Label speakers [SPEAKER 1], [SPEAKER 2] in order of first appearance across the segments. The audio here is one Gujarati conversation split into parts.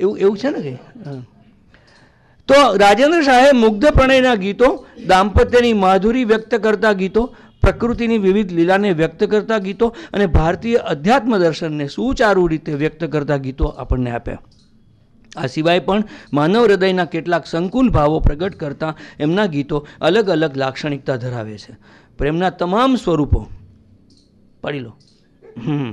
[SPEAKER 1] એવું એવું છે ને કે તો રાજેન્દ્ર શાહે મુગ્ધપ્રણયના ગીતો દાંપત્યની માધુરી વ્યક્ત કરતા ગીતો પ્રકૃતિની વિવિધ લીલાને વ્યક્ત કરતા ગીતો અને ભારતીય અધ્યાત્મ દર્શનને સુચારુ રીતે વ્યક્ત કરતા ગીતો આપણને આપ્યા આ સિવાય પણ માનવ હૃદયના કેટલાક સંકુલ ભાવો પ્રગટ કરતા એમના ગીતો અલગ અલગ લાક્ષણિકતા ધરાવે છે પ્રેમના તમામ સ્વરૂપો પડી લો હમ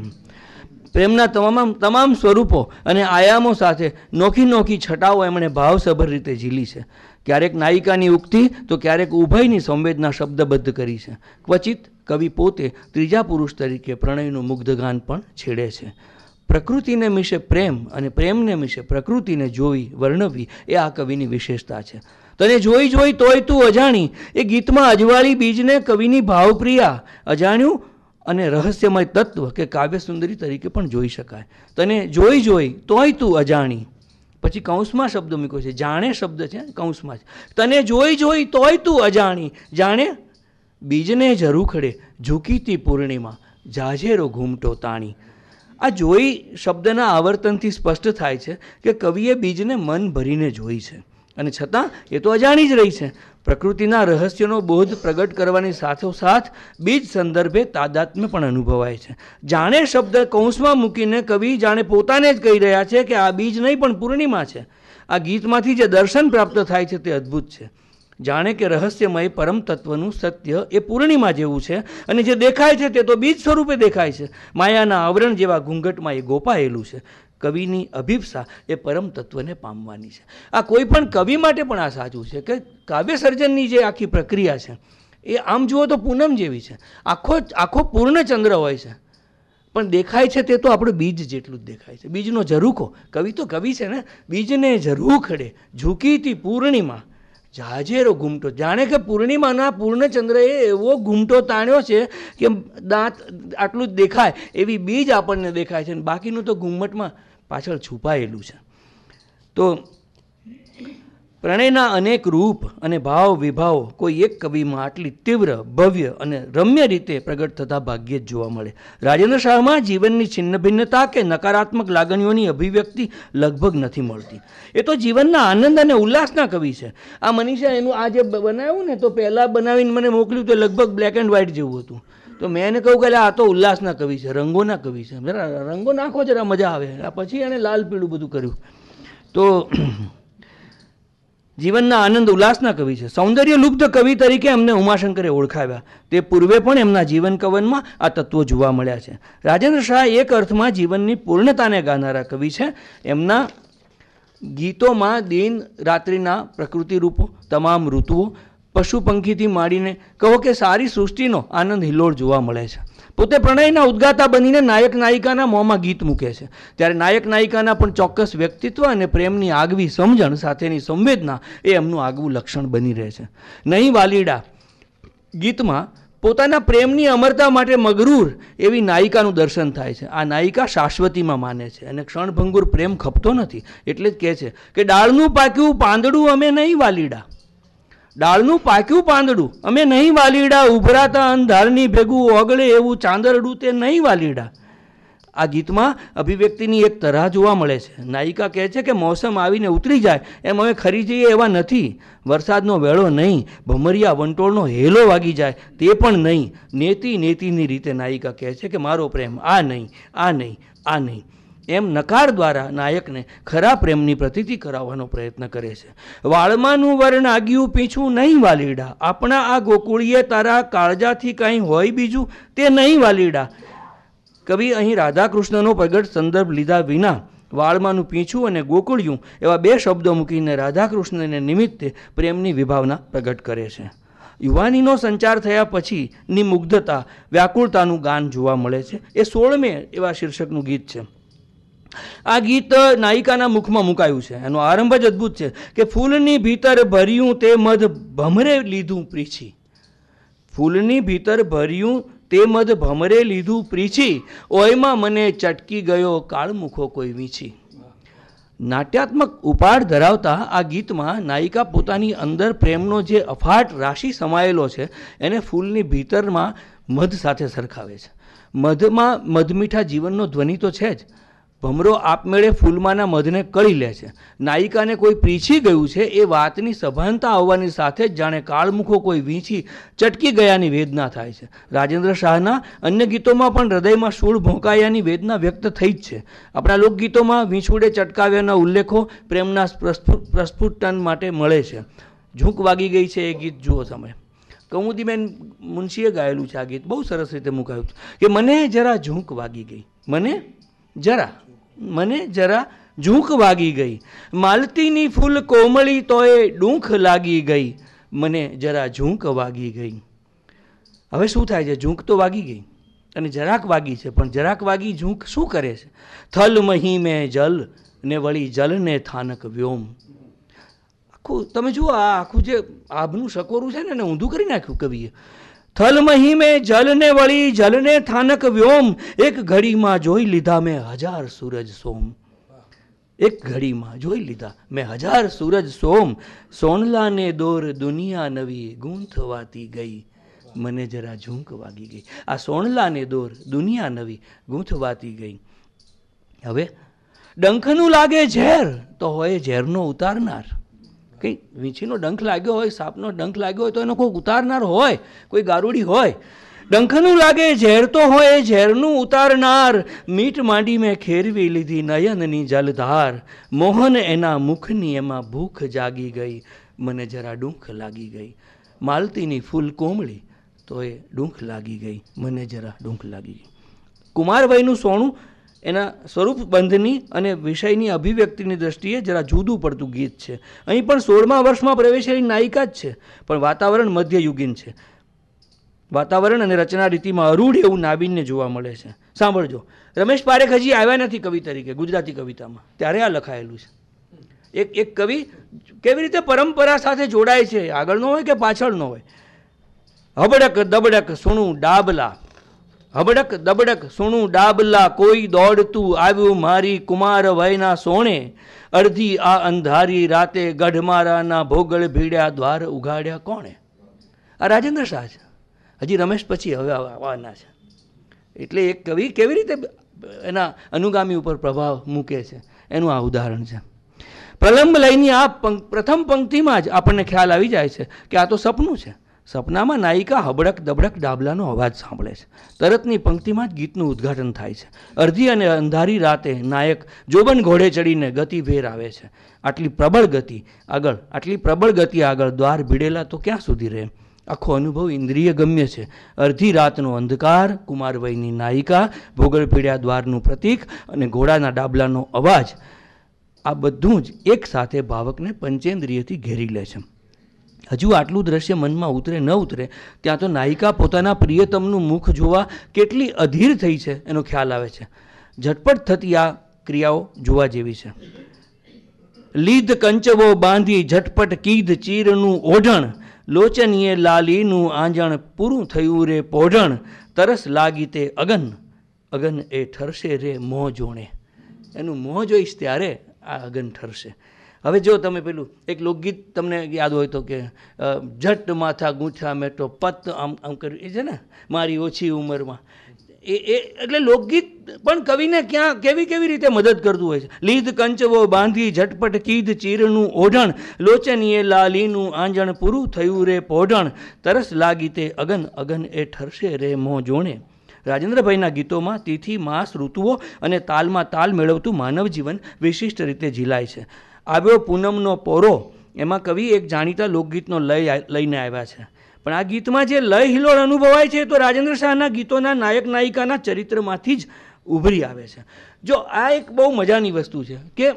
[SPEAKER 1] પ્રેમના તમામ તમામ સ્વરૂપો અને આયામો સાથે નોખી નોખી છટાઓ એમણે ભાવસભર રીતે ઝીલી છે ક્યારેક નાયિકાની ઉક્તિ તો ક્યારેક ઉભયની સંવેદના શબ્દબદ્ધ કરી છે ક્વચિત કવિ પોતે ત્રીજા પુરુષ તરીકે પ્રણયનું મુગ્ધગાન પણ છેડે છે પ્રકૃતિને મિશે પ્રેમ અને પ્રેમને મિશે પ્રકૃતિને જોઈ વર્ણવી એ આ કવિની વિશેષતા છે તને જોઈ જોઈ તોય તું અજાણી એ ગીતમાં અજવાળી બીજને કવિની ભાવપ્રિયા અજાણ્યું અને રહસ્યમય તત્વ કે કાવ્ય સુંદરી તરીકે પણ જોઈ શકાય તને જોઈ જોઈ તોય તું અજાણી પછી કૌંસમાં શબ્દ મૂક્યો છે જાણે શબ્દ છે કૌંસમાં તને જોઈ જોઈ તોય તું અજાણી જાણે બીજને જરૂર ખડે ઝૂકીતી પૂર્ણિમા જાજેરો ઘૂમટો તાણી આ જોઈ શબ્દના આવર્તનથી સ્પષ્ટ થાય છે કે કવિએ બીજને મન ભરીને જોઈ છે અને છતાં એ તો અજાણી જ રહી છે પ્રકૃતિના રહસ્યનો બોધ પ્રગટ કરવાની સાથોસાથ બીજ સંદર્ભે તાદાત્મ્ય પણ અનુભવાય છે જાણે શબ્દ કૌંસમાં મૂકીને કવિ જાણે પોતાને જ કહી રહ્યા છે કે આ બીજ નહીં પણ પૂર્ણિમા છે આ ગીતમાંથી જે દર્શન પ્રાપ્ત થાય છે તે અદ્ભુત છે જાણે કે રહસ્યમય પરમ તત્વનું સત્ય એ પૂર્ણિમા જેવું છે અને જે દેખાય છે તે તો બીજ સ્વરૂપે દેખાય છે માયાના આવરણ જેવા ઘૂંઘટમાં એ ગોપાયેલું છે કવિની અભિપ્સા એ પરમ તત્વને પામવાની છે આ કોઈ પણ કવિ માટે પણ આ સાચું છે કે કાવ્ય સર્જનની જે આખી પ્રક્રિયા છે એ આમ જુઓ તો પૂનમ જેવી છે આખો આખો પૂર્ણ ચંદ્ર હોય છે પણ દેખાય છે તે તો આપણું બીજ જેટલું જ દેખાય છે બીજનો ઝરૂખો કવિ તો કવિ છે ને બીજને ઝરૂખડે ઝૂકીતી પૂર્ણિમા જાજેરો ઘૂમટો જાણે કે પૂર્ણિમાના પૂર્ણચંદ્રએ એવો ઘૂમટો તાણ્યો છે કે દાંત આટલું જ દેખાય એવી બીજ આપણને દેખાય છે અને બાકીનું તો ઘૂમટમાં પાછળ છુપાયેલું છે તો પ્રણયના અનેક રૂપ અને ભાવ વિભાવ કોઈ એક કવિમાં આટલી તીવ્ર ભવ્ય અને રમ્ય રીતે પ્રગટ થતા ભાગ્યે જ જોવા મળે રાજેન્દ્ર શાહમાં જીવનની છિન્ન ભિન્નતા કે નકારાત્મક લાગણીઓની અભિવ્યક્તિ લગભગ નથી મળતી એ તો જીવનના આનંદ અને ઉલ્લાસના કવિ છે આ મનીષા એનું આ જે બનાવ્યું ને તો પહેલાં બનાવીને મને મોકલ્યું તો લગભગ બ્લેક એન્ડ વ્હાઇટ જેવું હતું તો મેં એને કહ્યું કે આ તો ઉલ્લાસના કવિ છે રંગોના કવિ છે રંગો નાખો જરા મજા આવે પછી એણે લાલ પીળું બધું કર્યું તો જીવનના આનંદ ઉલ્લાસના કવિ છે સૌંદર્ય લુપ્ત કવિ તરીકે એમને ઉમાશંકરે ઓળખાવ્યા તે પૂર્વે પણ એમના જીવન કવનમાં આ તત્વો જોવા મળ્યા છે રાજેન્દ્ર શાહ એક અર્થમાં જીવનની પૂર્ણતાને ગાનારા કવિ છે એમના ગીતોમાં દિન રાત્રિના પ્રકૃતિ રૂપો તમામ ઋતુઓ પશુ પંખીથી માંડીને કહો કે સારી સૃષ્ટિનો આનંદ હિલોળ જોવા મળે છે પોતે પ્રણયના ઉદ્ગાતા બનીને નાયક નાયિકાના મોંમાં ગીત મૂકે છે ત્યારે નાયક નાયિકાના પણ ચોક્કસ વ્યક્તિત્વ અને પ્રેમની આગવી સમજણ સાથેની સંવેદના એ એમનું આગવું લક્ષણ બની રહે છે નહીં વાલીડા ગીતમાં પોતાના પ્રેમની અમરતા માટે મગરૂર એવી નાયિકાનું દર્શન થાય છે આ નાયિકા શાશ્વતીમાં માને છે અને ક્ષણભંગુર પ્રેમ ખપતો નથી એટલે જ કહે છે કે ડાળનું પાક્યું પાંદડું અમે નહીં વાલીડા ડાળનું પાક્યું પાંદડું અમે નહીં વાલીડા ઉભરાતા અંધારની ભેગું ઓગળે એવું ચાંદરડું તે નહીં વાલીડા આ ગીતમાં અભિવ્યક્તિની એક તરાહ જોવા મળે છે નાયિકા કહે છે કે મોસમ આવીને ઉતરી જાય એમ અમે ખરી જઈએ એવા નથી વરસાદનો વેળો નહીં ભમરિયા વંટોળનો હેલો વાગી જાય તે પણ નહીં નેતી નેતીની રીતે નાયિકા કહે છે કે મારો પ્રેમ આ નહીં આ નહીં આ નહીં એમ નકાર દ્વારા નાયકને ખરા પ્રેમની પ્રતીતિ કરાવવાનો પ્રયત્ન કરે છે વાળમાનું વર્ણ આગ્યું પીછું નહીં વાલીડા આપણા આ ગોકુળીએ તારા કાળજાથી કાંઈ હોય બીજું તે નહીં વાલીડા કવિ અહીં રાધાકૃષ્ણનો પ્રગટ સંદર્ભ લીધા વિના વાળમાનું પીછું અને ગોકુળિયું એવા બે શબ્દો મૂકીને રાધાકૃષ્ણને નિમિત્તે પ્રેમની વિભાવના પ્રગટ કરે છે યુવાનીનો સંચાર થયા પછીની મુગ્ધતા વ્યાકુળતાનું ગાન જોવા મળે છે એ સોળમે એવા શીર્ષકનું ગીત છે આ ગીત નાયિકાના મુખમાં મુકાયું છે એનો આરંભ જ અદ્ભુત છે કે ફૂલની ભીતર ભર્યું તે મધ ભમરે લીધું પ્રીછી ફૂલની ભીતર ભર્યું તે મધ ભમરે લીધું પ્રીછી ઓયમાં મને ચટકી ગયો કાળમુખો કોઈ વીછી નાટ્યાત્મક ઉપાડ ધરાવતા આ ગીતમાં નાયિકા પોતાની અંદર પ્રેમનો જે અફાટ રાશિ સમાયેલો છે એને ફૂલની ભીતરમાં મધ સાથે સરખાવે છે મધમાં મધમીઠા જીવનનો ધ્વનિ તો છે જ ભમરો આપમેળે ફૂલમાંના મધને કળી લે છે નાયિકાને કોઈ પીછી ગયું છે એ વાતની સભાનતા આવવાની સાથે જ જાણે કાળમુખો કોઈ વીંછી ચટકી ગયાની વેદના થાય છે રાજેન્દ્ર શાહના અન્ય ગીતોમાં પણ હૃદયમાં સૂળ ભોંકાયાની વેદના વ્યક્ત થઈ જ છે આપણા લોકગીતોમાં વીંછુડે ચટકાવ્યાના ઉલ્લેખો પ્રેમના પ્રસ્ફુટન માટે મળે છે ઝૂંક વાગી ગઈ છે એ ગીત જુઓ તમે કૌમુદીબેન મુનશીએ ગાયેલું છે આ ગીત બહુ સરસ રીતે મુકાયું કે મને જરા ઝૂંક વાગી ગઈ મને જરા મને જરા ઝૂંક વાગી ગઈ માલતીની ફૂલ કોમળી તોય ડૂંખ લાગી ગઈ મને જરા ઝૂંક વાગી ગઈ હવે શું થાય છે ઝૂંક તો વાગી ગઈ અને જરાક વાગી છે પણ જરાક વાગી ઝૂંક શું કરે છે થલ મહી મેં જલ ને વળી જલને થાનક વ્યોમ આખું તમે જુઓ આ આખું જે આભનું સકોરું છે ને એને ઊંધું કરી નાખ્યું કવિએ થલ મહિમે જલને વળી જલને થાનક વ્યોમ એક ઘડીમાં જોઈ લીધા મેં હજાર સૂરજ સોમ એક ઘડીમાં જોઈ લીધા મેં હજાર સૂરજ સોમ સોનલાને દોર દુનિયા નવી ગૂંથવાતી ગઈ મને જરા ઝૂંક વાગી ગઈ આ સોનલાને દોર દુનિયા નવી ગૂંથવાતી ગઈ હવે ડંખનું લાગે ઝેર તો હોય ઝેરનો ઉતારનાર કંઈ વીંછીનો ડંખ લાગ્યો હોય સાપનો ડંખ લાગ્યો હોય તો એનો કોઈ ઉતારનાર હોય કોઈ ગારુડી હોય ડંખનું લાગે ઝેર તો હોય ઝેરનું ઉતારનાર મીઠ માંડી મેં ખેરવી લીધી નયનની જલધાર મોહન એના મુખની એમાં ભૂખ જાગી ગઈ મને જરા ડૂંખ લાગી ગઈ માલતીની ફૂલ કોમળી તો એ ડૂંખ લાગી ગઈ મને જરા ડૂંખ લાગી ગઈ કુમારભાઈનું સોનું એના સ્વરૂપ બંધની અને વિષયની અભિવ્યક્તિની દ્રષ્ટિએ જરા જુદું પડતું ગીત છે અહીં પણ સોળમા વર્ષમાં પ્રવેશેલી નાયિકા જ છે પણ વાતાવરણ મધ્યયુગીન છે વાતાવરણ અને રચના રીતિમાં અરૂઢ એવું નાબિનને જોવા મળે છે સાંભળજો રમેશ પારેખ હજી આવ્યા નથી કવિ તરીકે ગુજરાતી કવિતામાં ત્યારે આ લખાયેલું છે એક એક કવિ કેવી રીતે પરંપરા સાથે જોડાય છે આગળનો હોય કે પાછળનો હોય હબડક દબડક સુણું ડાબલા હબડક દબડક સુણું ડાબલા કોઈ દોડતું આવ્યું મારી કુમાર વયના સોણે અડધી આ અંધારી રાતે ગઢમારાના ભોગળ ભીડ્યા દ્વાર ઉઘાડ્યા કોણે આ રાજેન્દ્ર શાહ છે હજી રમેશ પછી હવે આવવાના છે એટલે એક કવિ કેવી રીતે એના અનુગામી ઉપર પ્રભાવ મૂકે છે એનું આ ઉદાહરણ છે પ્રલંબ લઈને આ પ્રથમ પંક્તિમાં જ આપણને ખ્યાલ આવી જાય છે કે આ તો સપનું છે સપનામાં નાયિકા હબડક દબડક ડાબલાનો અવાજ સાંભળે છે તરતની પંક્તિમાં જ ગીતનું ઉદ્ઘાટન થાય છે અર્ધી અને અંધારી રાતે નાયક જોબન ઘોડે ચડીને ગતિ વેર આવે છે આટલી પ્રબળ ગતિ આગળ આટલી પ્રબળ ગતિ આગળ દ્વાર ભીડેલા તો ક્યાં સુધી રહે આખો અનુભવ ઇન્દ્રિય ગમ્ય છે અર્ધી રાતનો અંધકાર કુમારવયની નાયિકા ભોગળ ભીડ્યા દ્વારનું પ્રતીક અને ઘોડાના ડાબલાનો અવાજ આ બધું જ એકસાથે ભાવકને પંચેન્દ્રિયથી ઘેરી લે છે હજુ આટલું દ્રશ્ય મનમાં ઉતરે ન ઉતરે ત્યાં તો નાયિકા પોતાના પ્રિયતમનું મુખ જોવા કેટલી અધીર થઈ છે એનો ખ્યાલ આવે છે ઝટપટ થતી આ ક્રિયાઓ જોવા જેવી છે લીધ કંચવો બાંધી ઝટપટ કીધ ચીરનું ઓઢણ લોચનીએ લાલીનું આંજણ પૂરું થયું રે પોઢણ તરસ લાગી તે અગન અગન એ ઠરશે રે મોં જોણે એનું મોં જોઈશ ત્યારે આ અગન ઠરશે હવે જો તમે પેલું એક લોકગીત તમને યાદ હોય તો કે ઝટ માથા ગૂંથા મેટો પત આમ આમ કર્યું એ છે ને મારી ઓછી ઉંમરમાં એ એ એટલે લોકગીત પણ કવિને ક્યાં કેવી કેવી રીતે મદદ કરતું હોય છે લીધ કંચવો બાંધી ઝટપટ કીધ ચીરનું ઓઢણ લોચનીએ લાલીનું આંજણ પૂરું થયું રે પોઢણ તરસ લાગી તે અગન અગન એ ઠરશે રે મોં જોણે રાજેન્દ્રભાઈના ગીતોમાં તિથિ માસ ઋતુઓ અને તાલમાં તાલ મેળવતું માનવ જીવન વિશિષ્ટ રીતે ઝીલાય છે આવ્યો પૂનમનો પોરો એમાં કવિ એક જાણીતા લોકગીતનો લય લઈને આવ્યા છે પણ આ ગીતમાં જે લય હિલોળ અનુભવાય છે એ તો રાજેન્દ્ર શાહના ગીતોના નાયક નાયિકાના ચરિત્રમાંથી જ ઉભરી આવે છે જો આ એક બહુ મજાની વસ્તુ છે કે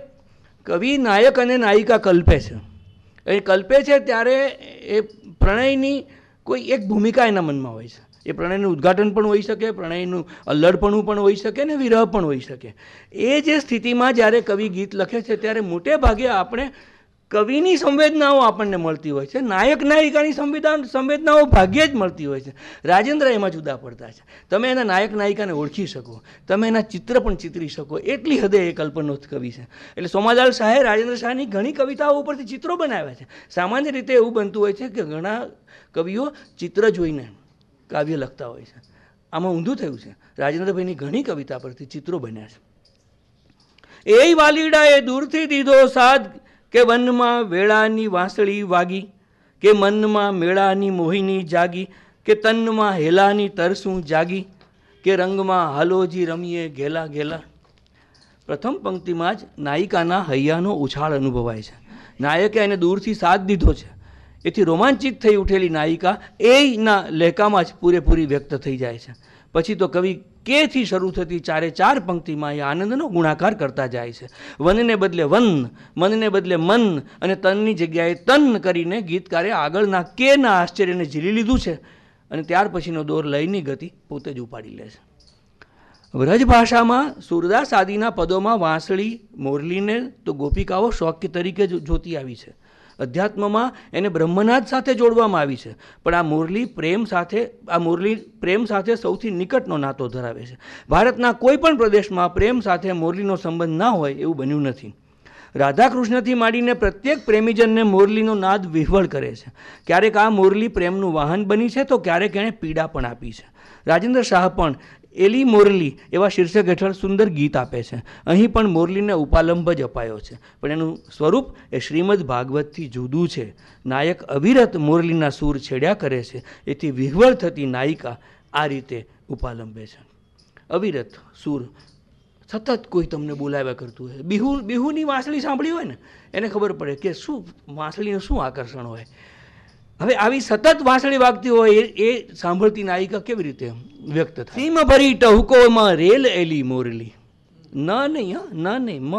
[SPEAKER 1] કવિ નાયક અને નાયિકા કલ્પે છે એ કલ્પે છે ત્યારે એ પ્રણયની કોઈ એક ભૂમિકા એના મનમાં હોય છે એ પ્રણયનું ઉદ્ઘાટન પણ હોઈ શકે પ્રણયનું અલ્લડપણું પણ હોઈ શકે ને વિરહ પણ હોઈ શકે એ જે સ્થિતિમાં જ્યારે કવિ ગીત લખે છે ત્યારે મોટે ભાગે આપણે કવિની સંવેદનાઓ આપણને મળતી હોય છે નાયક નાયિકાની સંવેદના સંવેદનાઓ ભાગ્યે જ મળતી હોય છે રાજેન્દ્ર એમાં જુદા પડતા છે તમે એના નાયક નાયિકાને ઓળખી શકો તમે એના ચિત્ર પણ ચિત્રી શકો એટલી હદે એ કલ્પનોથ કવિ છે એટલે સોમાદાલ શાહે રાજેન્દ્ર શાહની ઘણી કવિતાઓ ઉપરથી ચિત્રો બનાવ્યા છે સામાન્ય રીતે એવું બનતું હોય છે કે ઘણા કવિઓ ચિત્ર જોઈને કાવ્ય લખતા હોય છે આમાં ઊંધું થયું છે રાજેન્દ્રભાઈની ઘણી કવિતા પરથી ચિત્રો બન્યા છે એ વાલીડાએ દૂરથી દીધો સાદ કે વનમાં વેળાની વાંસળી વાગી કે મનમાં મેળાની મોહિની જાગી કે તનમાં હેલાની તરસું જાગી કે રંગમાં હાલોજી રમીએ ઘેલા ઘેલા પ્રથમ પંક્તિમાં જ નાયિકાના હૈયાનો ઉછાળ અનુભવાય છે નાયકે એને દૂરથી સાથ દીધો છે એથી રોમાંચિત થઈ ઉઠેલી નાયિકા એના લહેકામાં જ પૂરેપૂરી વ્યક્ત થઈ જાય છે પછી તો કવિ કેથી શરૂ થતી ચારે ચાર પંક્તિમાં એ આનંદનો ગુણાકાર કરતા જાય છે વનને બદલે વન મનને બદલે મન અને તનની જગ્યાએ તન કરીને ગીતકારે આગળના કેના આશ્ચર્યને ઝીલી લીધું છે અને ત્યાર પછીનો દોર લયની ગતિ પોતે જ ઉપાડી લે છે વ્રજભાષામાં સુરદાસ સૂરદાસ આદિના પદોમાં વાંસળી મોરલીને તો ગોપિકાઓ શોક્ય તરીકે જ જોતી આવી છે અધ્યાત્મમાં એને બ્રહ્મનાથ સાથે જોડવામાં આવી છે પણ આ મુરલી પ્રેમ સાથે આ મુરલી પ્રેમ સાથે સૌથી નિકટનો નાતો ધરાવે છે ભારતના કોઈ પણ પ્રદેશમાં પ્રેમ સાથે મુરલીનો સંબંધ ના હોય એવું બન્યું નથી રાધાકૃષ્ણથી માંડીને પ્રત્યેક પ્રેમીજનને મોરલીનો નાદ વિહવળ કરે છે ક્યારેક આ મોરલી પ્રેમનું વાહન બની છે તો ક્યારેક એણે પીડા પણ આપી છે રાજેન્દ્ર શાહ પણ એલી મોરલી એવા શીર્ષક હેઠળ સુંદર ગીત આપે છે અહીં પણ મોરલીને ઉપાલંબ જ અપાયો છે પણ એનું સ્વરૂપ એ શ્રીમદ ભાગવતથી જુદું છે નાયક અવિરત મોરલીના સૂર છેડ્યા કરે છે એથી વિહવળ થતી નાયિકા આ રીતે ઉપાલંબે છે અવિરત સૂર સતત કોઈ તમને બોલાવ્યા કરતું હોય બિહુ બિહુની વાંસળી સાંભળી હોય ને એને ખબર પડે કે શું વાંસળીનું શું આકર્ષણ હોય હવે આવી સતત વાંસળી વાગતી હોય એ સાંભળતી નાયિકા કેવી રીતે વ્યક્ત થાય સીમ ભરી ટહુકોમાં રેલ એલી મોરલી ન નહીં હા ન નહીં મ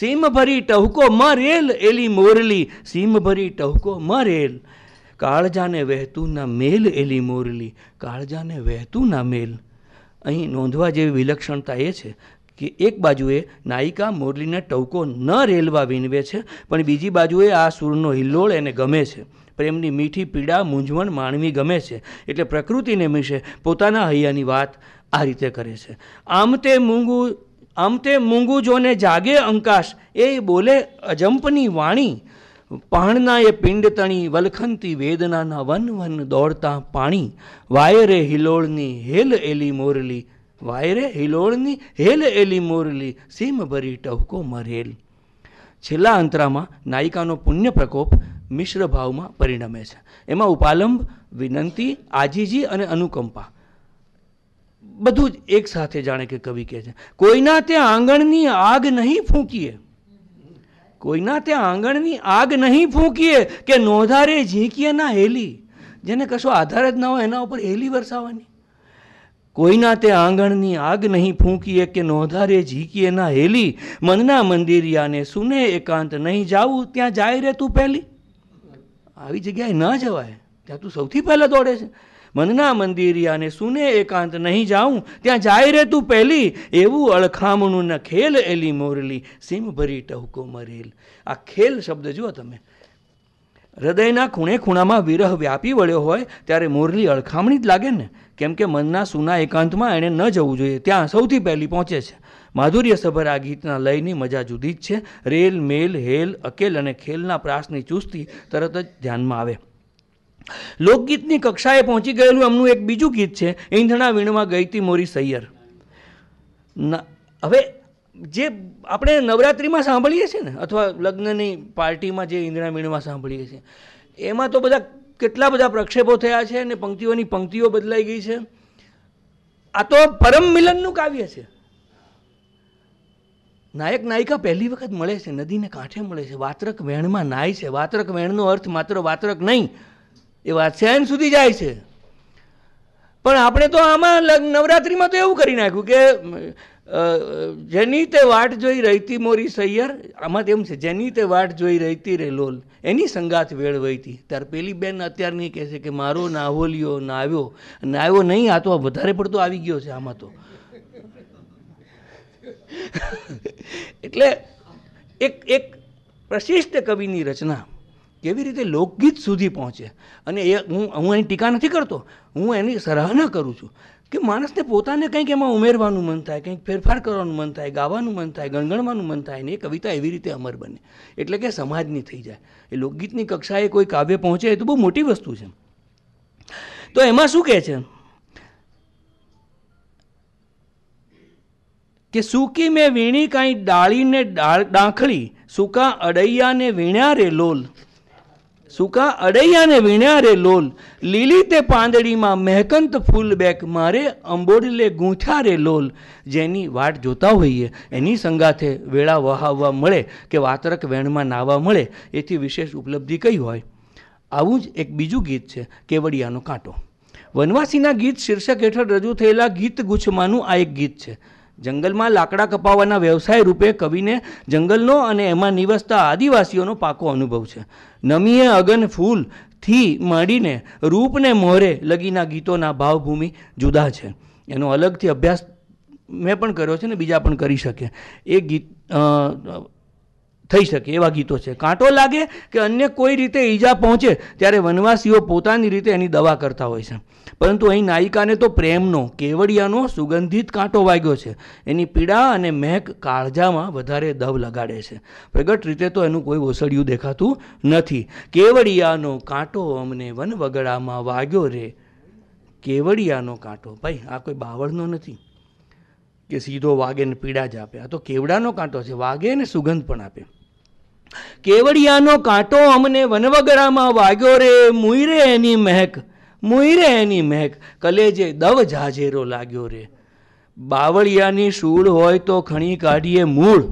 [SPEAKER 1] સીમ ભરી ટહુકો મ રેલ એલી મોરલી સીમ ભરી ટહુકો મ રેલ કાળજાને વહેતું ના મેલ એલી મોરલી કાળજાને વહેતું ના મેલ અહીં નોંધવા જેવી વિલક્ષણતા એ છે કે એક બાજુએ નાયિકા મોરલીને ટહુકો ન રેલવા વિનવે છે પણ બીજી બાજુએ આ સૂરનો હિલ્લોળ એને ગમે છે પ્રેમની મીઠી પીડા મૂંઝવણ માણવી ગમે છે એટલે પ્રકૃતિને મિશે પોતાના હૈયાની વાત આ રીતે કરે છે આમ તે મૂંગું આમ તે મૂંગું જોને જાગે અંકાશ એ બોલે અજંપની વાણી પહાણના એ પિંડ તણી વલખંતી વેદનાના વન વન દોડતા પાણી વાયરે હિલોળની હેલ એલી મોરલી વાયરે હિલોળની હેલ એલી મોરલી સીમ ભરી ટહુકો મરેલ છેલ્લા અંતરામાં નાયિકાનો પુણ્ય પ્રકોપ મિશ્ર ભાવમાં પરિણમે છે એમાં ઉપાલંબ વિનંતી આજીજી અને અનુકંપા બધું જ એક સાથે જાણે કે કવિ કહે છે કોઈના તે આંગણની આગ નહીં ફૂંકીએ કોઈના તે આંગણની આગ નહીં ફૂંકીએ કે નોંધારે ઝીંકીએ ના હેલી જેને કશો આધાર જ ના હોય એના ઉપર હેલી વરસાવાની કોઈના તે આંગણની આગ નહીં ફૂંકીએ કે નોંધારે ઝીકીએ ના હેલી મનના મંદિરિયાને સુને એકાંત નહીં જાવું ત્યાં જાય રે તું પહેલી આવી જગ્યાએ ન જવાય ત્યાં તું સૌથી પહેલાં દોડે છે મનના મંદિરિયાને સુને એકાંત નહીં જાઉં ત્યાં જાય રે તું પહેલી એવું અળખામણું ન ખેલ એલી મોરલી સીમ ભરી ટહુકો મરેલ આ ખેલ શબ્દ જુઓ તમે હૃદયના ખૂણે ખૂણામાં વિરહ વ્યાપી વળ્યો હોય ત્યારે મોરલી અળખામણી જ લાગે ને કેમ કે મનના સૂના એકાંતમાં એણે ન જવું જોઈએ ત્યાં સૌથી પહેલી પહોંચે છે માધુર્ય સભર આ ગીતના લયની મજા જુદી જ છે રેલ મેલ હેલ અકેલ અને ખેલના પ્રાસની ચુસ્તી તરત જ ધ્યાનમાં આવે લોકગીતની કક્ષાએ પહોંચી ગયેલું એમનું એક બીજું ગીત છે ઈંધણા વીણમાં ગઈતી મોરી સૈયર હવે જે આપણે નવરાત્રિમાં સાંભળીએ છીએ ને અથવા લગ્નની પાર્ટીમાં જે ઈંધણા વીણમાં સાંભળીએ છીએ એમાં તો બધા કેટલા બધા પ્રક્ષેપો થયા છે અને પંક્તિઓની પંક્તિઓ બદલાઈ ગઈ છે આ તો પરમ મિલનનું કાવ્ય છે નાયક નાયિકા પહેલી વખત મળે છે નદીને કાંઠે મળે છે વાત્રક વેણમાં નાય છે વાત્રક વેણનો અર્થ માત્ર વાત્રક નહીં એ વાત્સ્યાયન સુધી જાય છે પણ આપણે તો આમાં નવરાત્રિમાં તો એવું કરી નાખ્યું કે જેની તે વાટ જોઈ રહીતી મોરી સૈયર આમાં તેમ છે જેની તે વાટ જોઈ રહીતી રે લોલ એની સંગાત વેળ વહીતી ત્યારે પેલી બેન અત્યારની કહે છે કે મારો નાવોલિયો નાવ્યો નાવ્યો નહીં આ તો વધારે પડતો આવી ગયો છે આમાં તો એટલે એક એક પ્રશિષ્ટ કવિની રચના કેવી રીતે લોકગીત સુધી પહોંચે અને એ હું હું એની ટીકા નથી કરતો હું એની સરાહના કરું છું કે માણસને પોતાને કંઈક એમાં ઉમેરવાનું મન થાય કંઈક ફેરફાર કરવાનું મન થાય ગાવાનું મન થાય ગણગણવાનું મન થાય ને એ કવિતા એવી રીતે અમર બને એટલે કે સમાજની થઈ જાય એ લોકગીતની કક્ષાએ કોઈ કાવ્ય પહોંચે એ તો બહુ મોટી વસ્તુ છે તો એમાં શું કહે છે કે સૂકી મેં વીણી કાંઈ ડાળીને ડાળ ડાંખળી સૂકા અડૈયાને વીણ્યા રે લોલ સૂકા અડૈયાને વીણ્યા રે લોલ લીલી તે પાંદડીમાં મહેકંત ફૂલ બેક મારે અંબોડલે ગૂંથ્યા રે લોલ જેની વાટ જોતા હોઈએ એની સંગાથે વેળા વહાવવા મળે કે વાતરક વેણમાં નાહવા મળે એથી વિશેષ ઉપલબ્ધિ કઈ હોય આવું જ એક બીજું ગીત છે કેવડિયાનો કાંટો વનવાસીના ગીત શીર્ષક હેઠળ રજૂ થયેલા ગીત ગુચ્છમાંનું આ એક ગીત છે જંગલમાં લાકડા કપાવવાના વ્યવસાય રૂપે કવિને જંગલનો અને એમાં નિવસતા આદિવાસીઓનો પાકો અનુભવ છે નમીએ અગન ફૂલ થી માંડીને રૂપને મોહરે લગીના ગીતોના ભાવભૂમિ જુદા છે એનો અલગથી અભ્યાસ મેં પણ કર્યો છે ને બીજા પણ કરી શકે એ ગીત થઈ શકે એવા ગીતો છે કાંટો લાગે કે અન્ય કોઈ રીતે ઈજા પહોંચે ત્યારે વનવાસીઓ પોતાની રીતે એની દવા કરતા હોય છે પરંતુ અહીં નાયિકાને તો પ્રેમનો કેવડિયાનો સુગંધિત કાંટો વાગ્યો છે એની પીડા અને મહેક કાળજામાં વધારે દવ લગાડે છે પ્રગટ રીતે તો એનું કોઈ ઓસડિયું દેખાતું નથી કેવડિયાનો કાંટો અમને વનવગડામાં વાગ્યો રે કેવડિયાનો કાંટો ભાઈ આ કોઈ બાવળનો નથી કે સીધો વાગે ને પીડા જ આપે આ તો કેવડાનો કાંટો છે વાગે ને સુગંધ પણ આપે કેવડિયાનો કાંટો અમને વનવગડામાં વાગ્યો રે મુઈરે એની મહેક મુઈરે એની મહેક કલેજે દવ જાજેરો લાગ્યો રે બાવળિયાની શૂળ હોય તો ખણી કાઢીએ મૂળ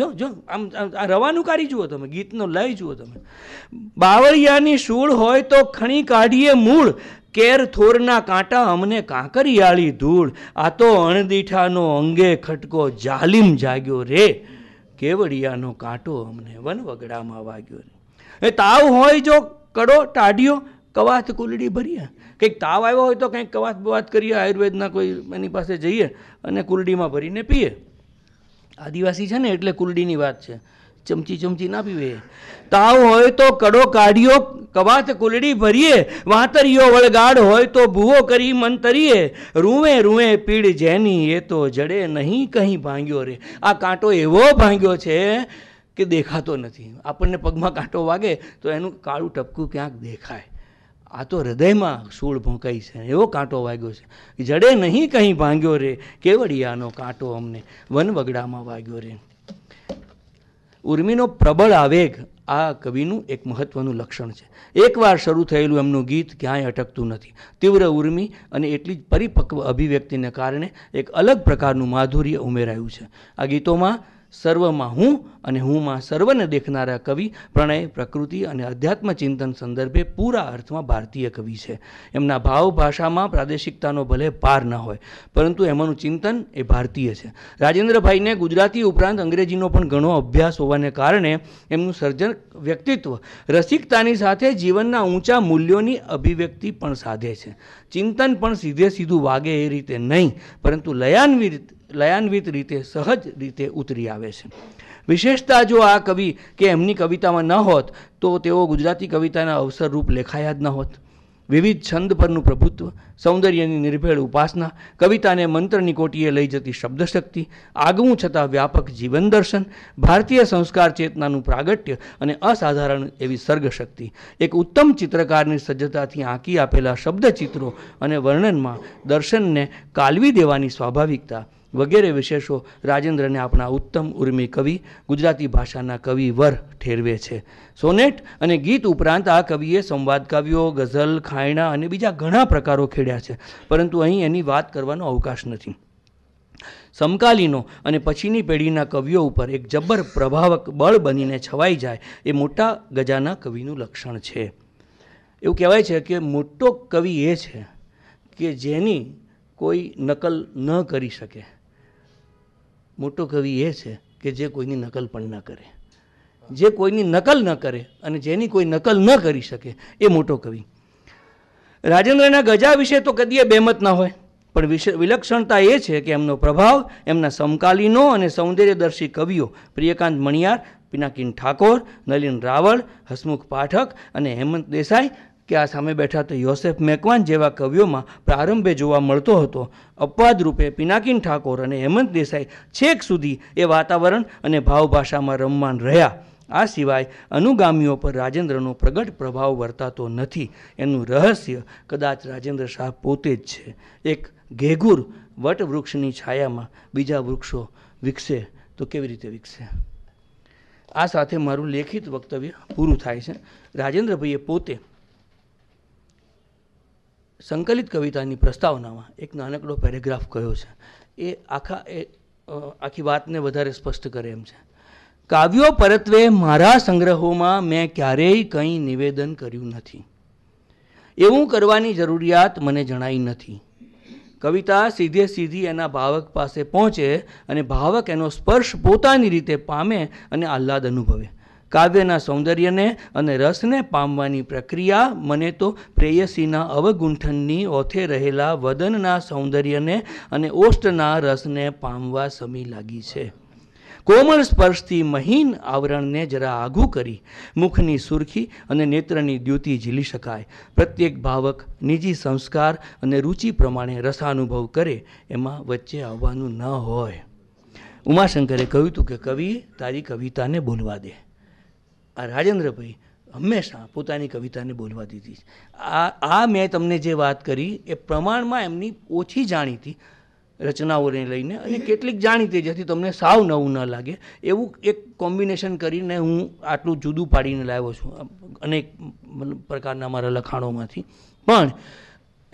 [SPEAKER 1] જો જો આમ આ રવાનું કાઢી જુઓ તમે ગીતનો લઈ જુઓ તમે બાવળિયાની શૂળ હોય તો ખણી કાઢીએ મૂળ કેર થોરના કાંટા અમને કાંકરિયાળી ધૂળ આ તો અણદીઠાનો અંગે ખટકો જાલિમ જાગ્યો રે કેવડિયાનો કાંટો અમને વનવગડામાં વાગ્યો ને એ તાવ હોય જો કડો ટાઢ્યો કવાત કુલડી ભરીએ કંઈક તાવ આવ્યો હોય તો કંઈક કવાત બવાત કરીએ આયુર્વેદના કોઈ એની પાસે જઈએ અને કુલડીમાં ભરીને પીએ આદિવાસી છે ને એટલે કુલડીની વાત છે ચમચી ચમચી ના પીવે તાવ હોય તો કડો કાઢ્યો કવાત કુલડી ભરીએ વાતરિયો વળગાડ હોય તો ભૂવો કરી મન તરીએ રૂવે રૂવે પીડ જેની એ તો જડે નહીં કંઈ ભાંગ્યો રે આ કાંટો એવો ભાંગ્યો છે કે દેખાતો નથી આપણને પગમાં કાંટો વાગે તો એનું કાળું ટપકું ક્યાંક દેખાય આ તો હૃદયમાં સૂળ ભૂંકાઈ છે એવો કાંટો વાગ્યો છે જડે નહીં કંઈ ભાંગ્યો રે કેવડિયાનો કાંટો અમને વનવગડામાં વાગ્યો રે ઉર્મિનો પ્રબળ આવેગ આ કવિનું એક મહત્વનું લક્ષણ છે એકવાર શરૂ થયેલું એમનું ગીત ક્યાંય અટકતું નથી તીવ્ર ઉર્મી અને એટલી જ પરિપક્વ અભિવ્યક્તિને કારણે એક અલગ પ્રકારનું માધુર્ય ઉમેરાયું છે આ ગીતોમાં સર્વમાં હું અને હુંમાં સર્વને દેખનારા કવિ પ્રણય પ્રકૃતિ અને અધ્યાત્મ ચિંતન સંદર્ભે પૂરા અર્થમાં ભારતીય કવિ છે એમના ભાવ ભાષામાં પ્રાદેશિકતાનો ભલે પાર ન હોય પરંતુ એમાંનું ચિંતન એ ભારતીય છે રાજેન્દ્રભાઈને ગુજરાતી ઉપરાંત અંગ્રેજીનો પણ ઘણો અભ્યાસ હોવાને કારણે એમનું સર્જન વ્યક્તિત્વ રસિકતાની સાથે જીવનના ઊંચા મૂલ્યોની અભિવ્યક્તિ પણ સાધે છે ચિંતન પણ સીધે સીધું વાગે એ રીતે નહીં પરંતુ લયાન્વિત લયાન્વિત રીતે સહજ રીતે ઉતરી આવે છે વિશેષતા જો આ કવિ કે એમની કવિતામાં ન હોત તો તેઓ ગુજરાતી કવિતાના અવસરરૂપ લેખાયા જ ન હોત વિવિધ છંદ પરનું પ્રભુત્વ સૌંદર્યની નિર્ભેળ ઉપાસના કવિતાને મંત્રની કોટીએ લઈ જતી શબ્દશક્તિ આગવું છતાં વ્યાપક જીવન દર્શન ભારતીય સંસ્કાર ચેતનાનું પ્રાગટ્ય અને અસાધારણ એવી સર્ગશક્તિ એક ઉત્તમ ચિત્રકારની સજ્જતાથી આંકી આપેલા શબ્દચિત્રો અને વર્ણનમાં દર્શનને કાલવી દેવાની સ્વાભાવિકતા વગેરે વિશેષો રાજેન્દ્રને આપણા ઉત્તમ ઉર્મી કવિ ગુજરાતી ભાષાના કવિ વર ઠેરવે છે સોનેટ અને ગીત ઉપરાંત આ કવિએ સંવાદ કાવ્યો ગઝલ ખાયણા અને બીજા ઘણા પ્રકારો ખેડ્યા છે પરંતુ અહીં એની વાત કરવાનો અવકાશ નથી સમકાલીનો અને પછીની પેઢીના કવિઓ ઉપર એક જબ્બર પ્રભાવક બળ બનીને છવાઈ જાય એ મોટા ગજાના કવિનું લક્ષણ છે એવું કહેવાય છે કે મોટો કવિ એ છે કે જેની કોઈ નકલ ન કરી શકે મોટો કવિ એ છે કે જે કોઈની નકલ પણ ન કરે જે કોઈની નકલ ન કરે અને જેની કોઈ નકલ ન કરી શકે એ મોટો કવિ રાજેન્દ્રના ગજા વિશે તો કદીએ બેમત ના હોય પણ વિલક્ષણતા એ છે કે એમનો પ્રભાવ એમના સમકાલીનો અને સૌંદર્યદર્શી કવિઓ પ્રિયકાંત મણિયાર પિનાકીન ઠાકોર નલિન રાવળ હસમુખ પાઠક અને હેમંત દેસાઈ કે આ સામે બેઠા તો યોસેફ મેકવાન જેવા કવિઓમાં પ્રારંભે જોવા મળતો હતો અપવાદ રૂપે પિનાકીન ઠાકોર અને હેમંત દેસાઈ છેક સુધી એ વાતાવરણ અને ભાવભાષામાં રમમાન રહ્યા આ સિવાય અનુગામીઓ પર રાજેન્દ્રનો પ્રગટ પ્રભાવ વર્તાતો નથી એનું રહસ્ય કદાચ રાજેન્દ્ર શાહ પોતે જ છે એક ઘેઘૂર વટવૃક્ષની છાયામાં બીજા વૃક્ષો વિકસે તો કેવી રીતે વિકસે આ સાથે મારું લેખિત વક્તવ્ય પૂરું થાય છે રાજેન્દ્રભાઈએ પોતે સંકલિત કવિતાની પ્રસ્તાવનામાં એક નાનકડો પેરેગ્રાફ કહ્યો છે એ આખા એ આખી વાતને વધારે સ્પષ્ટ કરે એમ છે કાવ્યો પરત્વે મારા સંગ્રહોમાં મેં ક્યારેય કંઈ નિવેદન કર્યું નથી એવું કરવાની જરૂરિયાત મને જણાઈ નથી કવિતા સીધે સીધી એના ભાવક પાસે પહોંચે અને ભાવક એનો સ્પર્શ પોતાની રીતે પામે અને આહ્લાદ અનુભવે કાવ્યના સૌંદર્યને અને રસને પામવાની પ્રક્રિયા મને તો પ્રેયસીના અવગુંઠનની ઓથે રહેલા વદનના સૌંદર્યને અને ઓષ્ટના રસને પામવા સમી લાગી છે કોમળ સ્પર્શથી મહીન આવરણને જરા આઘું કરી મુખની સુરખી અને નેત્રની દ્યુતિ ઝીલી શકાય પ્રત્યેક ભાવક નિજી સંસ્કાર અને રુચિ પ્રમાણે રસાનુભવ કરે એમાં વચ્ચે આવવાનું ન હોય ઉમાશંકરે કહ્યું હતું કે કવિ તારી કવિતાને બોલવા દે આ રાજેન્દ્રભાઈ હંમેશા પોતાની કવિતાને બોલવા દીધી છે આ આ મેં તમને જે વાત કરી એ પ્રમાણમાં એમની ઓછી જાણીતી રચનાઓને લઈને અને કેટલીક જાણીતી જેથી તમને સાવ નવું ન લાગે એવું એક કોમ્બિનેશન કરીને હું આટલું જુદું પાડીને લાવ્યો છું અનેક પ્રકારના મારા લખાણોમાંથી પણ